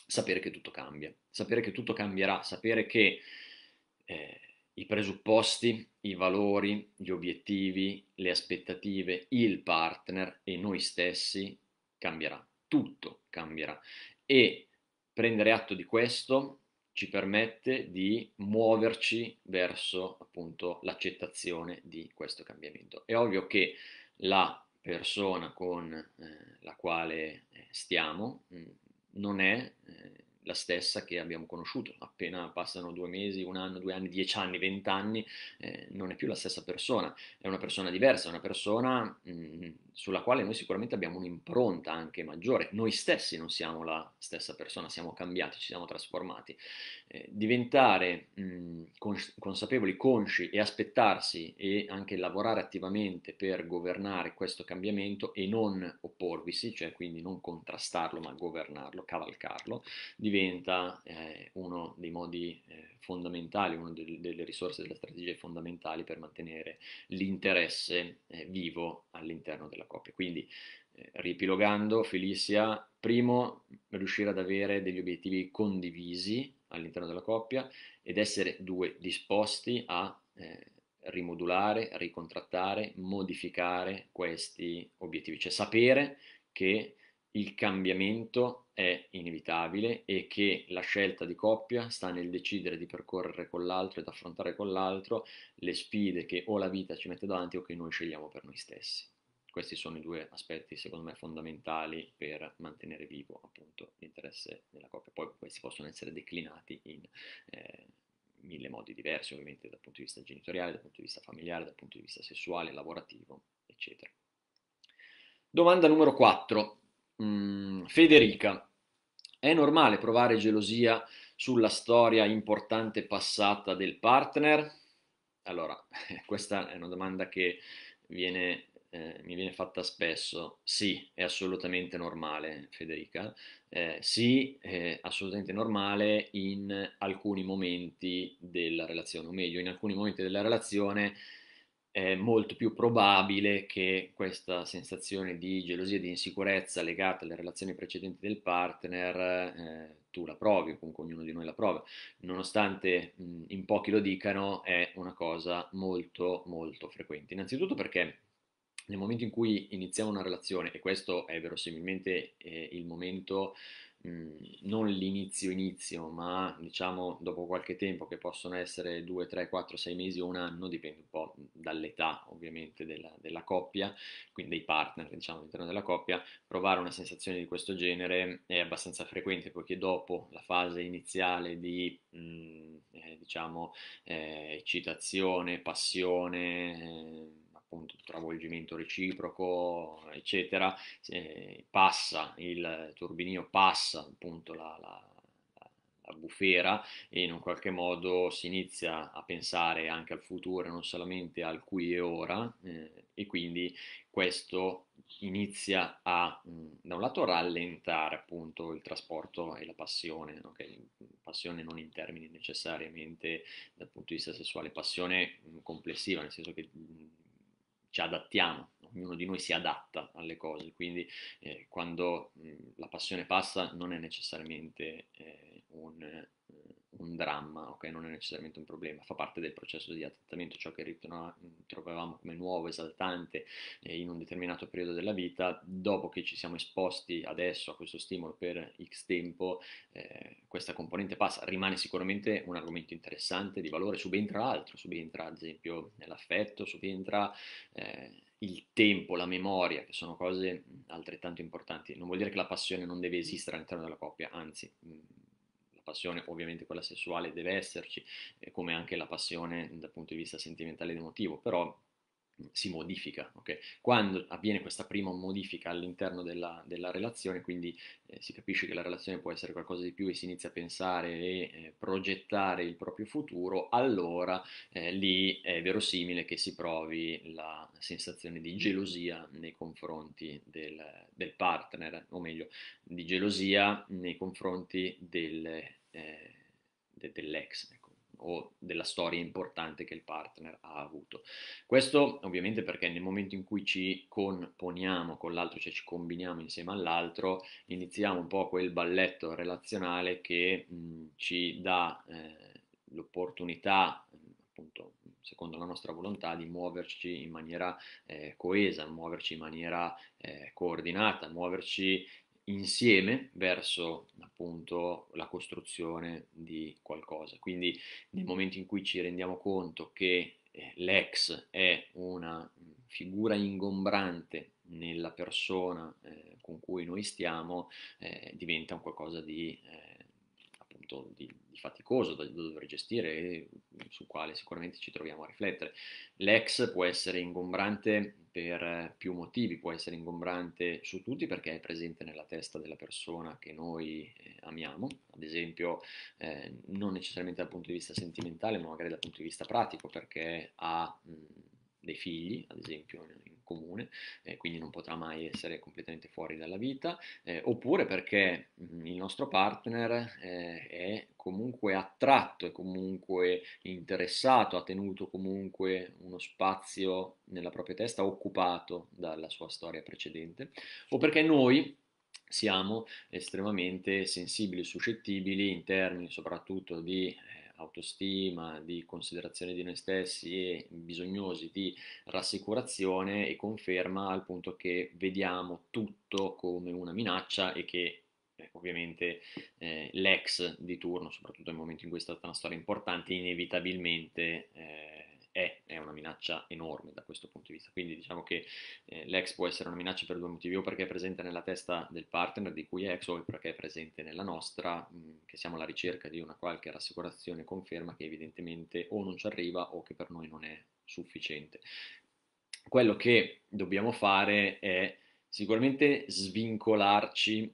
sapere che tutto cambia, sapere che tutto cambierà, sapere che eh, i presupposti, i valori, gli obiettivi, le aspettative, il partner e noi stessi cambierà, tutto cambierà e prendere atto di questo ci permette di muoverci verso appunto l'accettazione di questo cambiamento. È ovvio che la persona con eh, la quale eh, stiamo mm, non è eh, la stessa che abbiamo conosciuto. Appena passano due mesi, un anno, due anni, dieci anni, vent'anni, eh, non è più la stessa persona, è una persona diversa, è una persona mh, mm, sulla quale noi sicuramente abbiamo un'impronta anche maggiore. Noi stessi non siamo la stessa persona, siamo cambiati, ci siamo trasformati. Eh, diventare mh, cons- consapevoli, consci e aspettarsi e anche lavorare attivamente per governare questo cambiamento e non opporvisi, cioè quindi non contrastarlo ma governarlo, cavalcarlo, diventa eh, uno dei modi eh, fondamentali, una delle risorse della strategia fondamentali per mantenere l'interesse eh, vivo all'interno della coppia. Quindi, eh, riepilogando, Felicia, primo, riuscire ad avere degli obiettivi condivisi all'interno della coppia ed essere due disposti a eh, rimodulare, ricontrattare, modificare questi obiettivi, cioè sapere che il cambiamento è inevitabile e che la scelta di coppia sta nel decidere di percorrere con l'altro ed affrontare con l'altro le sfide che o la vita ci mette davanti o che noi scegliamo per noi stessi. Questi sono i due aspetti secondo me fondamentali per mantenere vivo appunto l'interesse della coppia. Poi questi possono essere declinati in eh, mille modi diversi, ovviamente dal punto di vista genitoriale, dal punto di vista familiare, dal punto di vista sessuale, lavorativo, eccetera. Domanda numero 4. Mm, Federica, è normale provare gelosia sulla storia importante passata del partner? Allora, [LAUGHS] questa è una domanda che viene, eh, mi viene fatta spesso. Sì, è assolutamente normale, Federica. Eh, sì, è assolutamente normale in alcuni momenti della relazione, o meglio, in alcuni momenti della relazione è molto più probabile che questa sensazione di gelosia di insicurezza legata alle relazioni precedenti del partner eh, tu la provi, comunque ognuno di noi la prova, nonostante mh, in pochi lo dicano, è una cosa molto molto frequente. Innanzitutto perché nel momento in cui iniziamo una relazione, e questo è verosimilmente eh, il momento non l'inizio inizio, ma diciamo dopo qualche tempo che possono essere 2, 3, 4, 6 mesi o un anno, dipende un po' dall'età ovviamente della, della coppia, quindi dei partner diciamo all'interno della coppia, provare una sensazione di questo genere è abbastanza frequente poiché dopo la fase iniziale di mh, eh, diciamo eh, eccitazione, passione, eh, appunto travolgimento reciproco, eccetera, eh, passa, il turbinio passa appunto la, la bufera e in un qualche modo si inizia a pensare anche al futuro, non solamente al qui e ora, eh, e quindi questo inizia a, mh, mm, da un lato, rallentare appunto il trasporto e la passione, okay? passione non in termini necessariamente dal punto di vista sessuale, passione mh, mm, complessiva, nel senso che mh, mm, ci adattiamo, ognuno di noi si adatta alle cose, quindi eh, quando mh, mm, la passione passa non è necessariamente eh, un, eh, un dramma, ok? Non è necessariamente un problema, fa parte del processo di adattamento, ciò che ritrovavamo mm, come nuovo, esaltante eh, in un determinato periodo della vita, dopo che ci siamo esposti adesso a questo stimolo per X tempo, eh, questa componente passa, rimane sicuramente un argomento interessante, di valore, subentra altro, subentra ad esempio l'affetto, subentra eh, il tempo, la memoria, che sono cose mm, altrettanto importanti. Non vuol dire che la passione non deve esistere all'interno della coppia, anzi, mm, passione ovviamente quella sessuale deve esserci, eh, come anche la passione dal punto di vista sentimentale ed emotivo, però mm, si modifica. ok? Quando avviene questa prima modifica all'interno della, della relazione, quindi eh, si capisce che la relazione può essere qualcosa di più e si inizia a pensare e eh, progettare il proprio futuro, allora eh, lì è verosimile che si provi la sensazione di gelosia nei confronti del, del partner, o meglio, di gelosia nei confronti del eh, de, dell'ex ecco, o della storia importante che il partner ha avuto. Questo ovviamente perché nel momento in cui ci componiamo con l'altro, cioè ci combiniamo insieme all'altro, iniziamo un po' quel balletto relazionale che mh, mm, ci dà eh, l'opportunità appunto secondo la nostra volontà di muoverci in maniera eh, coesa, muoverci in maniera eh, coordinata, muoverci insieme verso appunto la costruzione di qualcosa. Quindi nel momento in cui ci rendiamo conto che eh, l'ex è una figura ingombrante nella persona eh, con cui noi stiamo, eh, diventa un qualcosa di eh, momento di, di faticoso da, da dover gestire e sul quale sicuramente ci troviamo a riflettere. L'ex può essere ingombrante per più motivi, può essere ingombrante su tutti perché è presente nella testa della persona che noi eh, amiamo, ad esempio eh, non necessariamente dal punto di vista sentimentale ma magari dal punto di vista pratico perché ha mh, dei figli, ad esempio in comune, eh, quindi non potrà mai essere completamente fuori dalla vita, eh, oppure perché mm, il nostro partner eh, è comunque attratto, è comunque interessato, ha tenuto comunque uno spazio nella propria testa occupato dalla sua storia precedente, o perché noi siamo estremamente sensibili, e suscettibili in termini soprattutto di eh, autostima, di considerazione di noi stessi e bisognosi di rassicurazione e conferma al punto che vediamo tutto come una minaccia e che eh, ovviamente eh, l'ex di turno, soprattutto nel momento in cui è stata una storia importante, inevitabilmente eh, è, è, una minaccia enorme da questo punto di vista. Quindi diciamo che eh, l'ex può essere una minaccia per due motivi, o perché è presente nella testa del partner di cui è ex, o perché è presente nella nostra, mh, mm, che siamo alla ricerca di una qualche rassicurazione, conferma che evidentemente o non ci arriva o che per noi non è sufficiente. Quello che dobbiamo fare è sicuramente svincolarci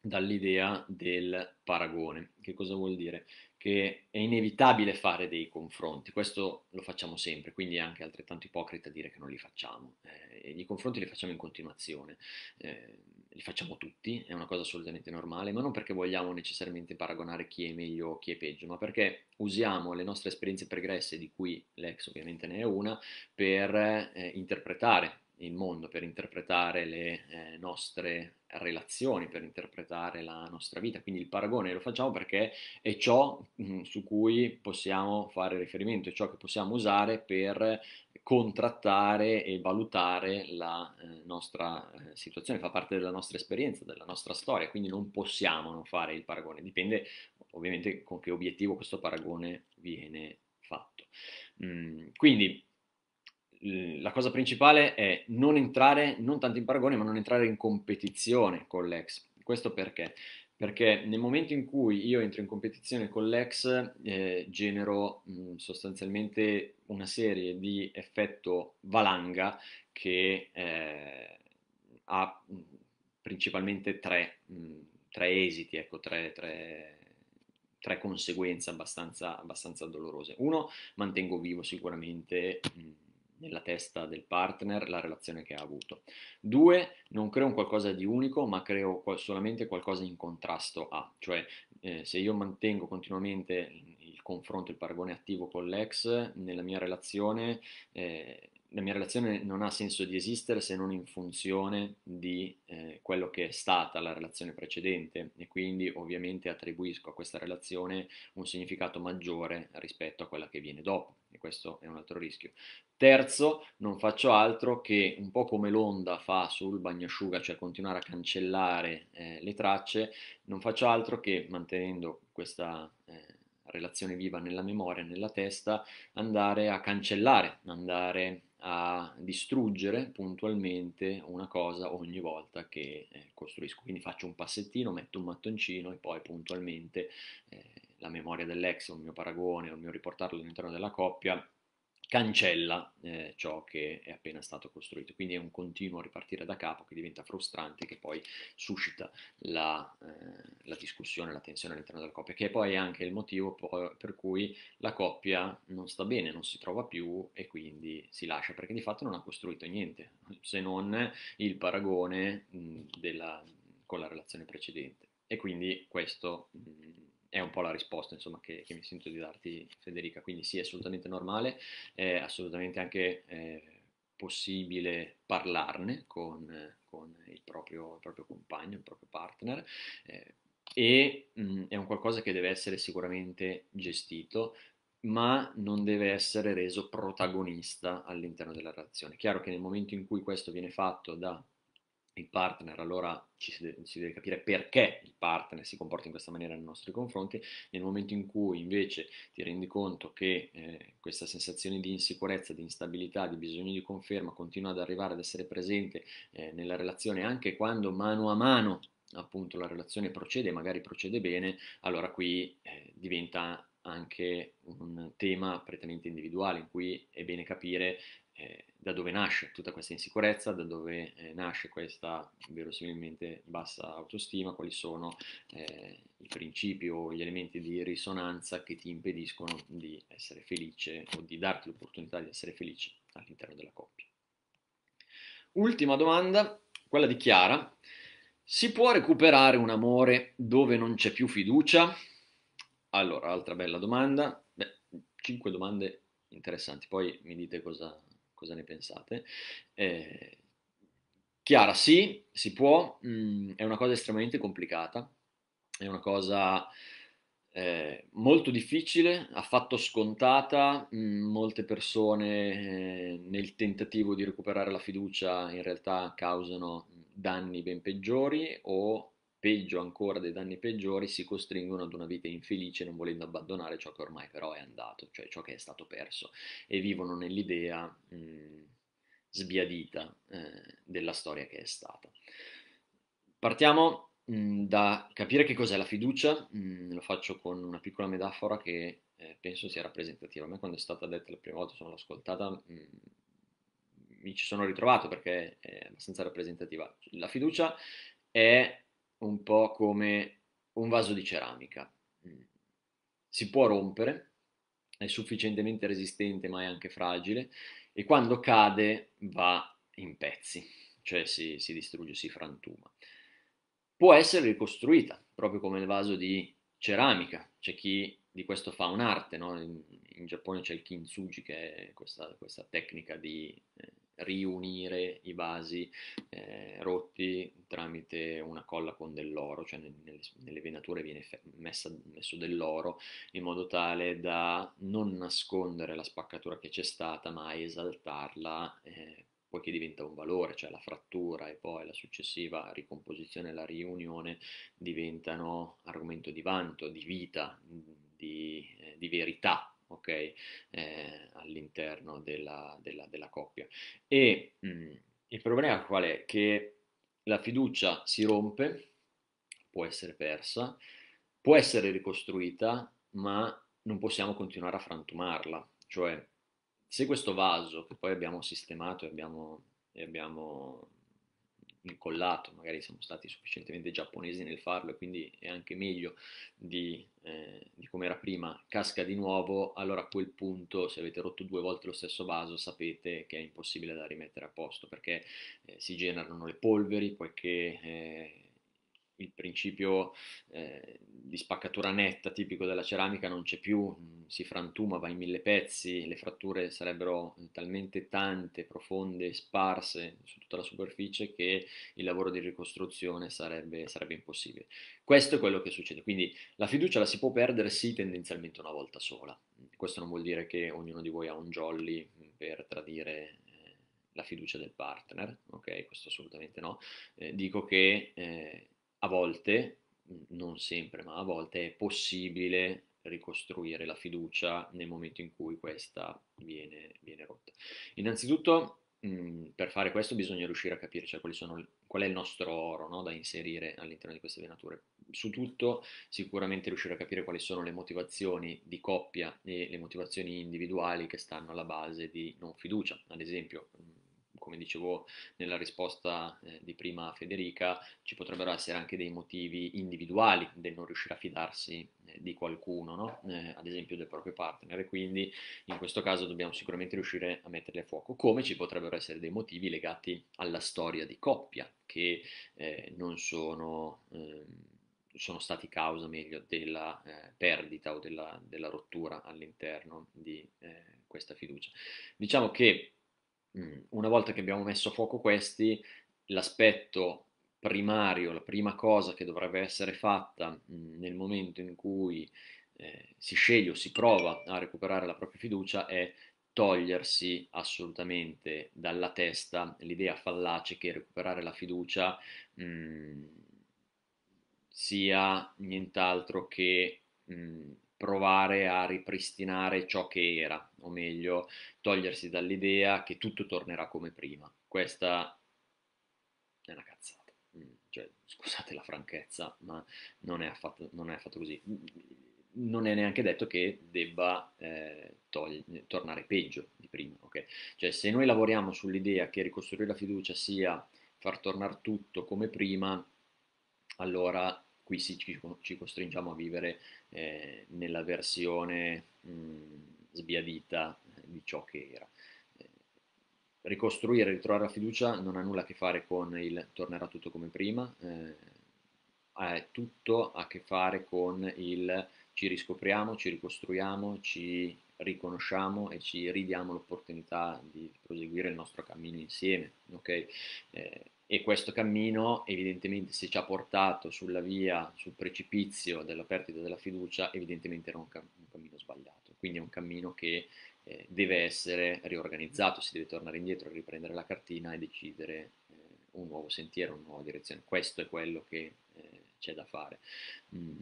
dall'idea del paragone. Che cosa vuol dire? che è inevitabile fare dei confronti, questo lo facciamo sempre, quindi è anche altrettanto ipocrita dire che non li facciamo. Eh, I confronti li facciamo in continuazione, eh, li facciamo tutti, è una cosa assolutamente normale, ma non perché vogliamo necessariamente paragonare chi è meglio o chi è peggio, ma perché usiamo le nostre esperienze pregresse, di cui l'ex ovviamente ne è una, per eh, interpretare il mondo, per interpretare le eh, nostre relazioni, per interpretare la nostra vita. Quindi il paragone lo facciamo perché è ciò mh, mm, su cui possiamo fare riferimento, è ciò che possiamo usare per contrattare e valutare la eh, nostra eh, situazione, fa parte della nostra esperienza, della nostra storia, quindi non possiamo non fare il paragone, dipende ovviamente con che obiettivo questo paragone viene fatto. Mm, quindi la cosa principale è non entrare, non tanto in paragone, ma non entrare in competizione con l'ex. Questo perché? Perché nel momento in cui io entro in competizione con l'ex, eh, genero mh, sostanzialmente una serie di effetto valanga che eh, ha principalmente tre, mh, tre esiti, ecco, tre, tre tre conseguenze abbastanza, abbastanza, dolorose. Uno, mantengo vivo sicuramente nella testa del partner la relazione che ha avuto. Due, non creo un qualcosa di unico, ma creo solamente qualcosa in contrasto a, cioè eh, se io mantengo continuamente il confronto, il paragone attivo con l'ex, nella mia relazione eh, la mia relazione non ha senso di esistere se non in funzione di eh, quello che è stata la relazione precedente e quindi ovviamente attribuisco a questa relazione un significato maggiore rispetto a quella che viene dopo e questo è un altro rischio. Terzo, non faccio altro che un po' come l'onda fa sul bagnasciuga, cioè continuare a cancellare eh, le tracce, non faccio altro che mantenendo questa... Eh, relazione viva nella memoria, nella testa, andare a cancellare, andare a distruggere puntualmente una cosa ogni volta che eh, costruisco. Quindi faccio un passettino, metto un mattoncino e poi puntualmente eh, la memoria dell'ex, o il mio paragone, o il mio riportarlo all'interno della coppia cancella eh, ciò che è appena stato costruito. Quindi è un continuo ripartire da capo che diventa frustrante, che poi suscita la, eh, la discussione, la tensione all'interno della coppia, che poi è anche il motivo per cui la coppia non sta bene, non si trova più e quindi si lascia, perché di fatto non ha costruito niente, se non il paragone mh, della, con la relazione precedente. E quindi questo... Mh, è un po' la risposta insomma, che, che, mi sento di darti Federica, quindi sì è assolutamente normale, è assolutamente anche eh, possibile parlarne con, con il, proprio, il, proprio, compagno, il proprio partner eh, e mh, mm, è un qualcosa che deve essere sicuramente gestito ma non deve essere reso protagonista all'interno della relazione. Chiaro che nel momento in cui questo viene fatto da il partner, allora ci si deve, si deve, capire perché il partner si comporta in questa maniera nei nostri confronti, nel momento in cui invece ti rendi conto che eh, questa sensazione di insicurezza, di instabilità, di bisogno di conferma continua ad arrivare, ad essere presente eh, nella relazione anche quando mano a mano appunto la relazione procede, magari procede bene, allora qui eh, diventa anche un tema prettamente individuale in cui è bene capire eh, da dove nasce tutta questa insicurezza, da dove eh, nasce questa verosimilmente bassa autostima, quali sono eh, i principi o gli elementi di risonanza che ti impediscono di essere felice o di darti l'opportunità di essere felice all'interno della coppia. Ultima domanda, quella di Chiara. Si può recuperare un amore dove non c'è più fiducia? Allora, altra bella domanda. Beh, 5 domande interessanti, poi mi dite cosa, cosa ne pensate. Eh, Chiara, sì, si può, mm, è una cosa estremamente complicata, è una cosa eh, molto difficile, affatto scontata, mm, molte persone eh, nel tentativo di recuperare la fiducia in realtà causano danni ben peggiori o peggio ancora dei danni peggiori, si costringono ad una vita infelice non volendo abbandonare ciò che ormai però è andato, cioè ciò che è stato perso, e vivono nell'idea mh, sbiadita eh, della storia che è stata. Partiamo mh, da capire che cos'è la fiducia, mh, lo faccio con una piccola metafora che eh, penso sia rappresentativa. A me quando è stata detta la prima volta, sono l'ho ascoltata, mi ci sono ritrovato perché è abbastanza rappresentativa. La fiducia è un po' come un vaso di ceramica. Mm. Si può rompere, è sufficientemente resistente ma è anche fragile e quando cade va in pezzi, cioè si, si distrugge, si frantuma. Può essere ricostruita, proprio come il vaso di ceramica. C'è chi di questo fa un'arte, no? in, in, Giappone c'è il kintsugi che è questa, questa tecnica di... Eh, riunire i vasi eh, rotti tramite una colla con dell'oro, cioè nelle, nelle, venature viene messa, messo dell'oro in modo tale da non nascondere la spaccatura che c'è stata, ma esaltarla eh, poiché diventa un valore, cioè la frattura e poi la successiva ricomposizione e la riunione diventano argomento di vanto, di vita, di, eh, di verità okay? eh, all'interno della, della, della, coppia. E mh, mm, il problema qual è? Che la fiducia si rompe, può essere persa, può essere ricostruita, ma non possiamo continuare a frantumarla. Cioè, se questo vaso che poi abbiamo sistemato e abbiamo, e abbiamo incollato, magari siamo stati sufficientemente giapponesi nel farlo e quindi è anche meglio di, eh, di come era prima, casca di nuovo, allora a quel punto se avete rotto due volte lo stesso vaso sapete che è impossibile da rimettere a posto perché eh, si generano le polveri, poiché... Eh, il principio eh, di spaccatura netta tipico della ceramica non c'è più, si frantuma, va in mille pezzi, le fratture sarebbero talmente tante, profonde, sparse su tutta la superficie che il lavoro di ricostruzione sarebbe, sarebbe impossibile. Questo è quello che succede, quindi la fiducia la si può perdere sì tendenzialmente una volta sola, questo non vuol dire che ognuno di voi ha un jolly per tradire eh, la fiducia del partner, ok? Questo assolutamente no, eh, dico che... Eh, a volte, non sempre, ma a volte è possibile ricostruire la fiducia nel momento in cui questa viene, viene rotta. Innanzitutto, mh, mhmm, per fare questo bisogna riuscire a capire cioè, sono, qual è il nostro oro no, da inserire all'interno di queste venature. Su tutto sicuramente riuscire a capire quali sono le motivazioni di coppia e le motivazioni individuali che stanno alla base di non fiducia. Ad esempio, mh, mhmm, come dicevo nella risposta eh, di prima a Federica, ci potrebbero essere anche dei motivi individuali del non riuscire a fidarsi eh, di qualcuno, no? eh, ad esempio del proprio partner, e quindi in questo caso dobbiamo sicuramente riuscire a metterli a fuoco, come ci potrebbero essere dei motivi legati alla storia di coppia che eh, non sono ehm, sono stati causa meglio della eh, perdita o della, della, rottura all'interno di eh, questa fiducia. Diciamo che Mhmm, una volta che abbiamo messo a fuoco questi, l'aspetto primario, la prima cosa che dovrebbe essere fatta mhmm, nel momento in cui eh, si sceglie o si prova a recuperare la propria fiducia è togliersi assolutamente dalla testa l'idea fallace che recuperare la fiducia mh, mhmm, sia nient'altro che mh, provare a ripristinare ciò che era, o meglio, togliersi dall'idea che tutto tornerà come prima. Questa è una cazzata. Mm, cioè, scusate la franchezza, ma non è affatto, non è affatto così. Non è neanche detto che debba eh, togli- tornare peggio di prima. Okay? Cioè, se noi lavoriamo sull'idea che ricostruire la fiducia sia far tornare tutto come prima, allora qui sì, ci, ci, costringiamo a vivere eh, nella versione mh, sbiadita di ciò che era. Eh, ricostruire, ritrovare la fiducia non ha nulla a che fare con il tornerà tutto come prima, eh, ha tutto a che fare con il ci riscopriamo, ci ricostruiamo, ci riconosciamo e ci ridiamo l'opportunità di proseguire il nostro cammino insieme. Okay? Eh, e questo cammino evidentemente se ci ha portato sulla via, sul precipizio della perdita della fiducia, evidentemente era un, cam- un cammino sbagliato, quindi è un cammino che eh, deve essere riorganizzato, si deve tornare indietro, riprendere la cartina e decidere eh, un nuovo sentiero, una nuova direzione. Questo è quello che eh, c'è da fare. Mm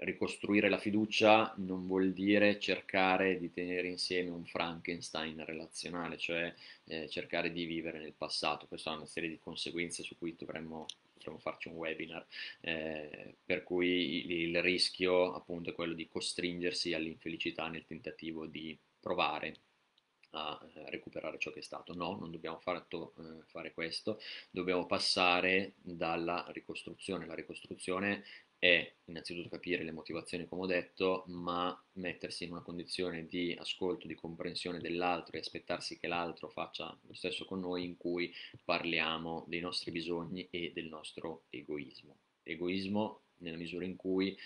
ricostruire la fiducia non vuol dire cercare di tenere insieme un Frankenstein relazionale, cioè eh, cercare di vivere nel passato. Questa ha una serie di conseguenze su cui dovremmo, dovremmo farci un webinar, eh, per cui il, il rischio appunto è quello di costringersi all'infelicità nel tentativo di provare a eh, recuperare ciò che è stato. No, non dobbiamo fatto, eh, fare questo, dobbiamo passare dalla ricostruzione. La ricostruzione è innanzitutto capire le motivazioni, come ho detto, ma mettersi in una condizione di ascolto, di comprensione dell'altro e aspettarsi che l'altro faccia lo stesso con noi in cui parliamo dei nostri bisogni e del nostro egoismo. Egoismo nella misura in cui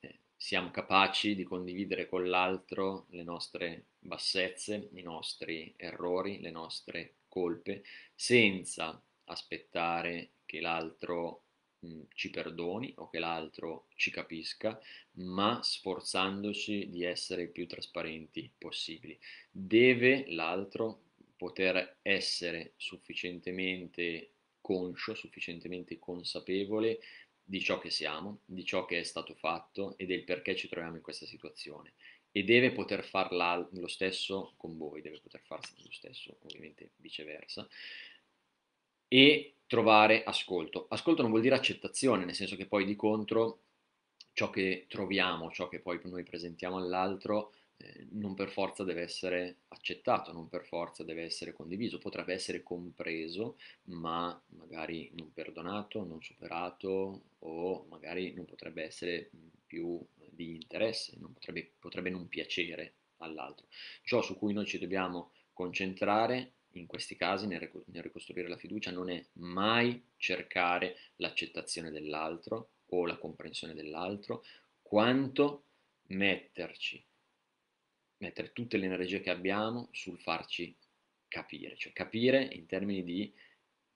eh, siamo capaci di condividere con l'altro le nostre bassezze, i nostri errori, le nostre colpe, senza aspettare che l'altro Mm, ci perdoni o che l'altro ci capisca, ma sforzandoci di essere il più trasparenti possibili. Deve l'altro poter essere sufficientemente conscio, sufficientemente consapevole di ciò che siamo, di ciò che è stato fatto e del perché ci troviamo in questa situazione. E deve poter farla lo stesso con voi, deve poter farsi lo stesso, ovviamente viceversa, e trovare ascolto. Ascolto non vuol dire accettazione, nel senso che poi di contro ciò che troviamo, ciò che poi noi presentiamo all'altro, eh, non per forza deve essere accettato, non per forza deve essere condiviso, potrebbe essere compreso, ma magari non perdonato, non superato o magari non potrebbe essere più di interesse, non potrebbe, potrebbe non piacere all'altro. Ciò su cui noi ci dobbiamo concentrare in questi casi, nel, ricostruire la fiducia, non è mai cercare l'accettazione dell'altro o la comprensione dell'altro, quanto metterci, mettere tutte le energie che abbiamo sul farci capire, cioè capire in termini di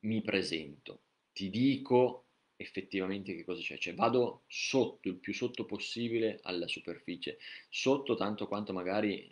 mi presento, ti dico effettivamente che cosa c'è, cioè vado sotto, il più sotto possibile alla superficie, sotto tanto quanto magari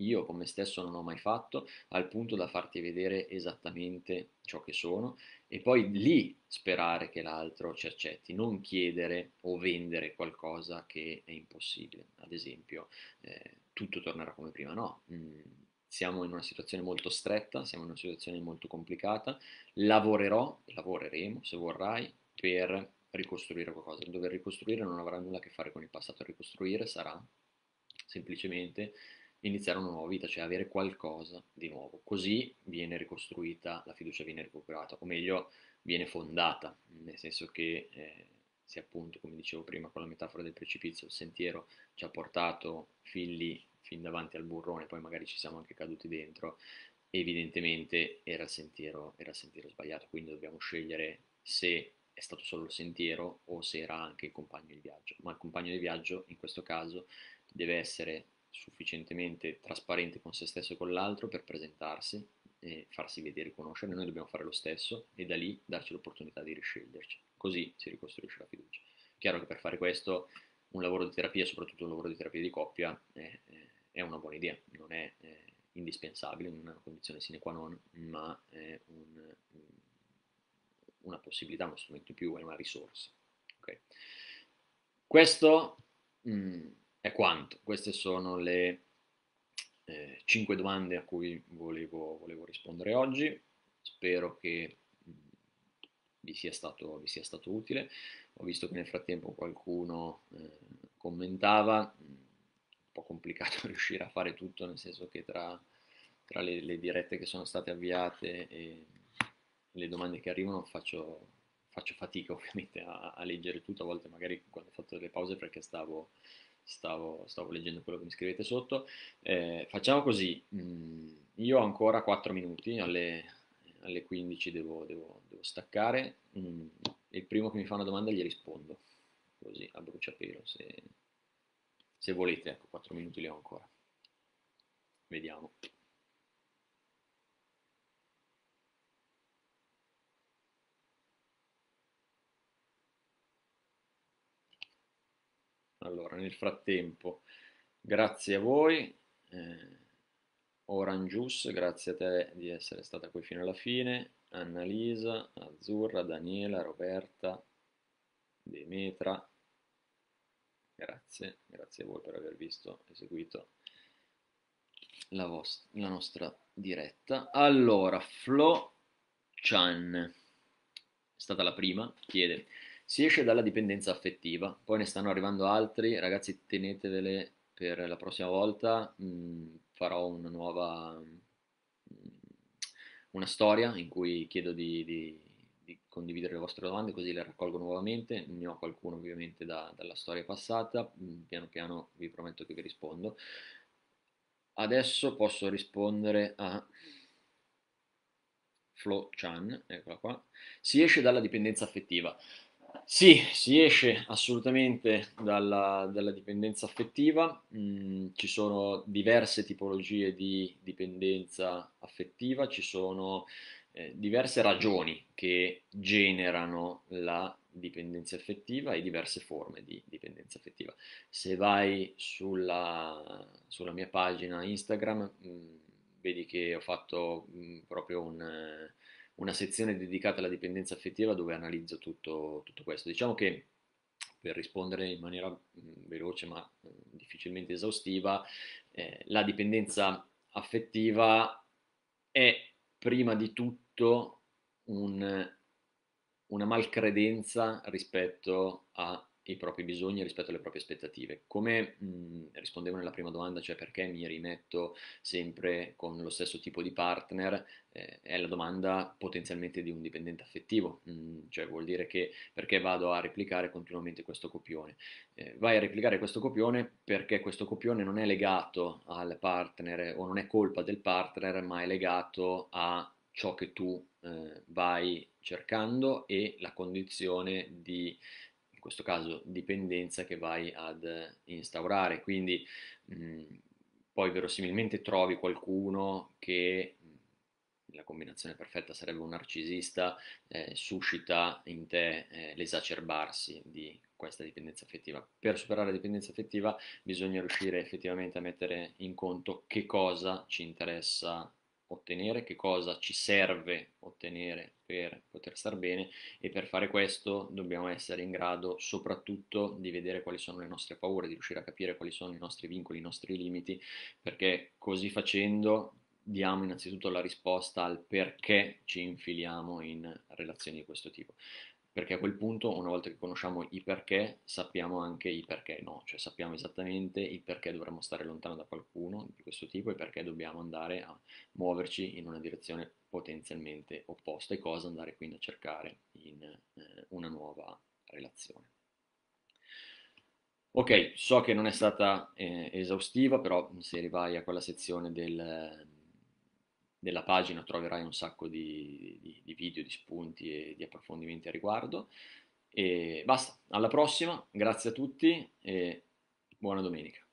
io come me stesso non ho mai fatto, al punto da farti vedere esattamente ciò che sono e poi lì sperare che l'altro ci accetti, non chiedere o vendere qualcosa che è impossibile. Ad esempio, eh, tutto tornerà come prima, no. Mm, siamo in una situazione molto stretta, siamo in una situazione molto complicata, lavorerò, lavoreremo se vorrai, per ricostruire qualcosa. Il dover ricostruire non avrà nulla a che fare con il passato, ricostruire sarà semplicemente iniziare una nuova vita, cioè avere qualcosa di nuovo. Così viene ricostruita, la fiducia viene recuperata, o meglio, viene fondata, nel senso che eh, se appunto, come dicevo prima con la metafora del precipizio, il sentiero ci ha portato fin lì, fin davanti al burrone, poi magari ci siamo anche caduti dentro, evidentemente era il sentiero, era il sentiero sbagliato, quindi dobbiamo scegliere se è stato solo il sentiero o se era anche il compagno di viaggio, ma il compagno di viaggio in questo caso deve essere sufficientemente trasparente con se stesso e con l'altro per presentarsi e farsi vedere, e conoscere, noi dobbiamo fare lo stesso e da lì darci l'opportunità di risceglierci. Così si ricostruisce la fiducia. Chiaro che per fare questo un lavoro di terapia, soprattutto un lavoro di terapia di coppia, è, è una buona idea, non è, è indispensabile, non è una condizione sine qua non, ma è un, una possibilità, uno strumento in più, è una risorsa. Okay. Questo... Mh, mm, è quanto. Queste sono le eh, 5 domande a cui volevo, volevo rispondere oggi. Spero che vi sia, stato, vi sia stato, utile. Ho visto che nel frattempo qualcuno eh, commentava, un po' complicato [LAUGHS] riuscire a fare tutto, nel senso che tra, tra le, le, dirette che sono state avviate e le domande che arrivano faccio, faccio fatica ovviamente a, a leggere tutto, a volte magari quando ho fatto delle pause perché stavo, Stavo, stavo, leggendo quello che mi scrivete sotto. Eh, facciamo così, mm, io ho ancora 4 minuti, alle, alle 15 devo, devo, devo, staccare, mm, il primo che mi fa una domanda gli rispondo, così a bruciapelo, se, se volete, ecco 4 minuti li ho ancora. Vediamo. Allora, nel frattempo, grazie a voi, eh, Orangius, grazie a te di essere stata qui fino alla fine, Annalisa, Azzurra, Daniela, Roberta, Demetra, grazie, grazie a voi per aver visto e seguito la, la, nostra diretta. Allora, Flo Chan, è stata la prima, chiede... Si esce dalla dipendenza affettiva, poi ne stanno arrivando altri, ragazzi tenetevele per la prossima volta, mh, mm, farò una nuova mh, mm, una storia in cui chiedo di, di, di, condividere le vostre domande così le raccolgo nuovamente, ne ho qualcuno ovviamente da, dalla storia passata, mm, piano piano vi prometto che vi rispondo. Adesso posso rispondere a Flo Chan, eccola qua, si esce dalla dipendenza affettiva. Sì, si esce assolutamente dalla, dalla dipendenza affettiva, mm, ci sono diverse tipologie di dipendenza affettiva, ci sono eh, diverse ragioni che generano la dipendenza affettiva e diverse forme di dipendenza affettiva. Se vai sulla, sulla mia pagina Instagram mh, mm, vedi che ho fatto mh, mm, proprio un... Eh, una sezione dedicata alla dipendenza affettiva dove analizzo tutto, tutto questo. Diciamo che per rispondere in maniera mm, veloce ma mm, difficilmente esaustiva, eh, la dipendenza affettiva è prima di tutto un, una malcredenza rispetto a i propri bisogni rispetto alle proprie aspettative. Come mh, rispondevo nella prima domanda, cioè perché mi rimetto sempre con lo stesso tipo di partner, eh, è la domanda potenzialmente di un dipendente affettivo, mh, cioè vuol dire che perché vado a replicare continuamente questo copione. Eh, vai a replicare questo copione perché questo copione non è legato al partner o non è colpa del partner, ma è legato a ciò che tu eh, vai cercando e la condizione di in questo caso dipendenza che vai ad instaurare. Quindi mh, mhmm, poi verosimilmente trovi qualcuno che mhmm, la combinazione perfetta sarebbe un narcisista, eh, suscita in te eh, l'esacerbarsi di questa dipendenza affettiva. Per superare la dipendenza affettiva bisogna riuscire effettivamente a mettere in conto che cosa ci interessa ottenere, che cosa ci serve ottenere per poter star bene e per fare questo dobbiamo essere in grado soprattutto di vedere quali sono le nostre paure, di riuscire a capire quali sono i nostri vincoli, i nostri limiti, perché così facendo diamo innanzitutto la risposta al perché ci infiliamo in relazioni di questo tipo perché a quel punto, una volta che conosciamo i perché, sappiamo anche i perché no, cioè sappiamo esattamente il perché dovremmo stare lontano da qualcuno di questo tipo e perché dobbiamo andare a muoverci in una direzione potenzialmente opposta e cosa andare quindi a cercare in eh, una nuova relazione. Ok, so che non è stata eh, esaustiva, però se arrivai a quella sezione del della pagina troverai un sacco di, di, di video, di spunti e di approfondimenti a riguardo. E basta, alla prossima, grazie a tutti e buona domenica.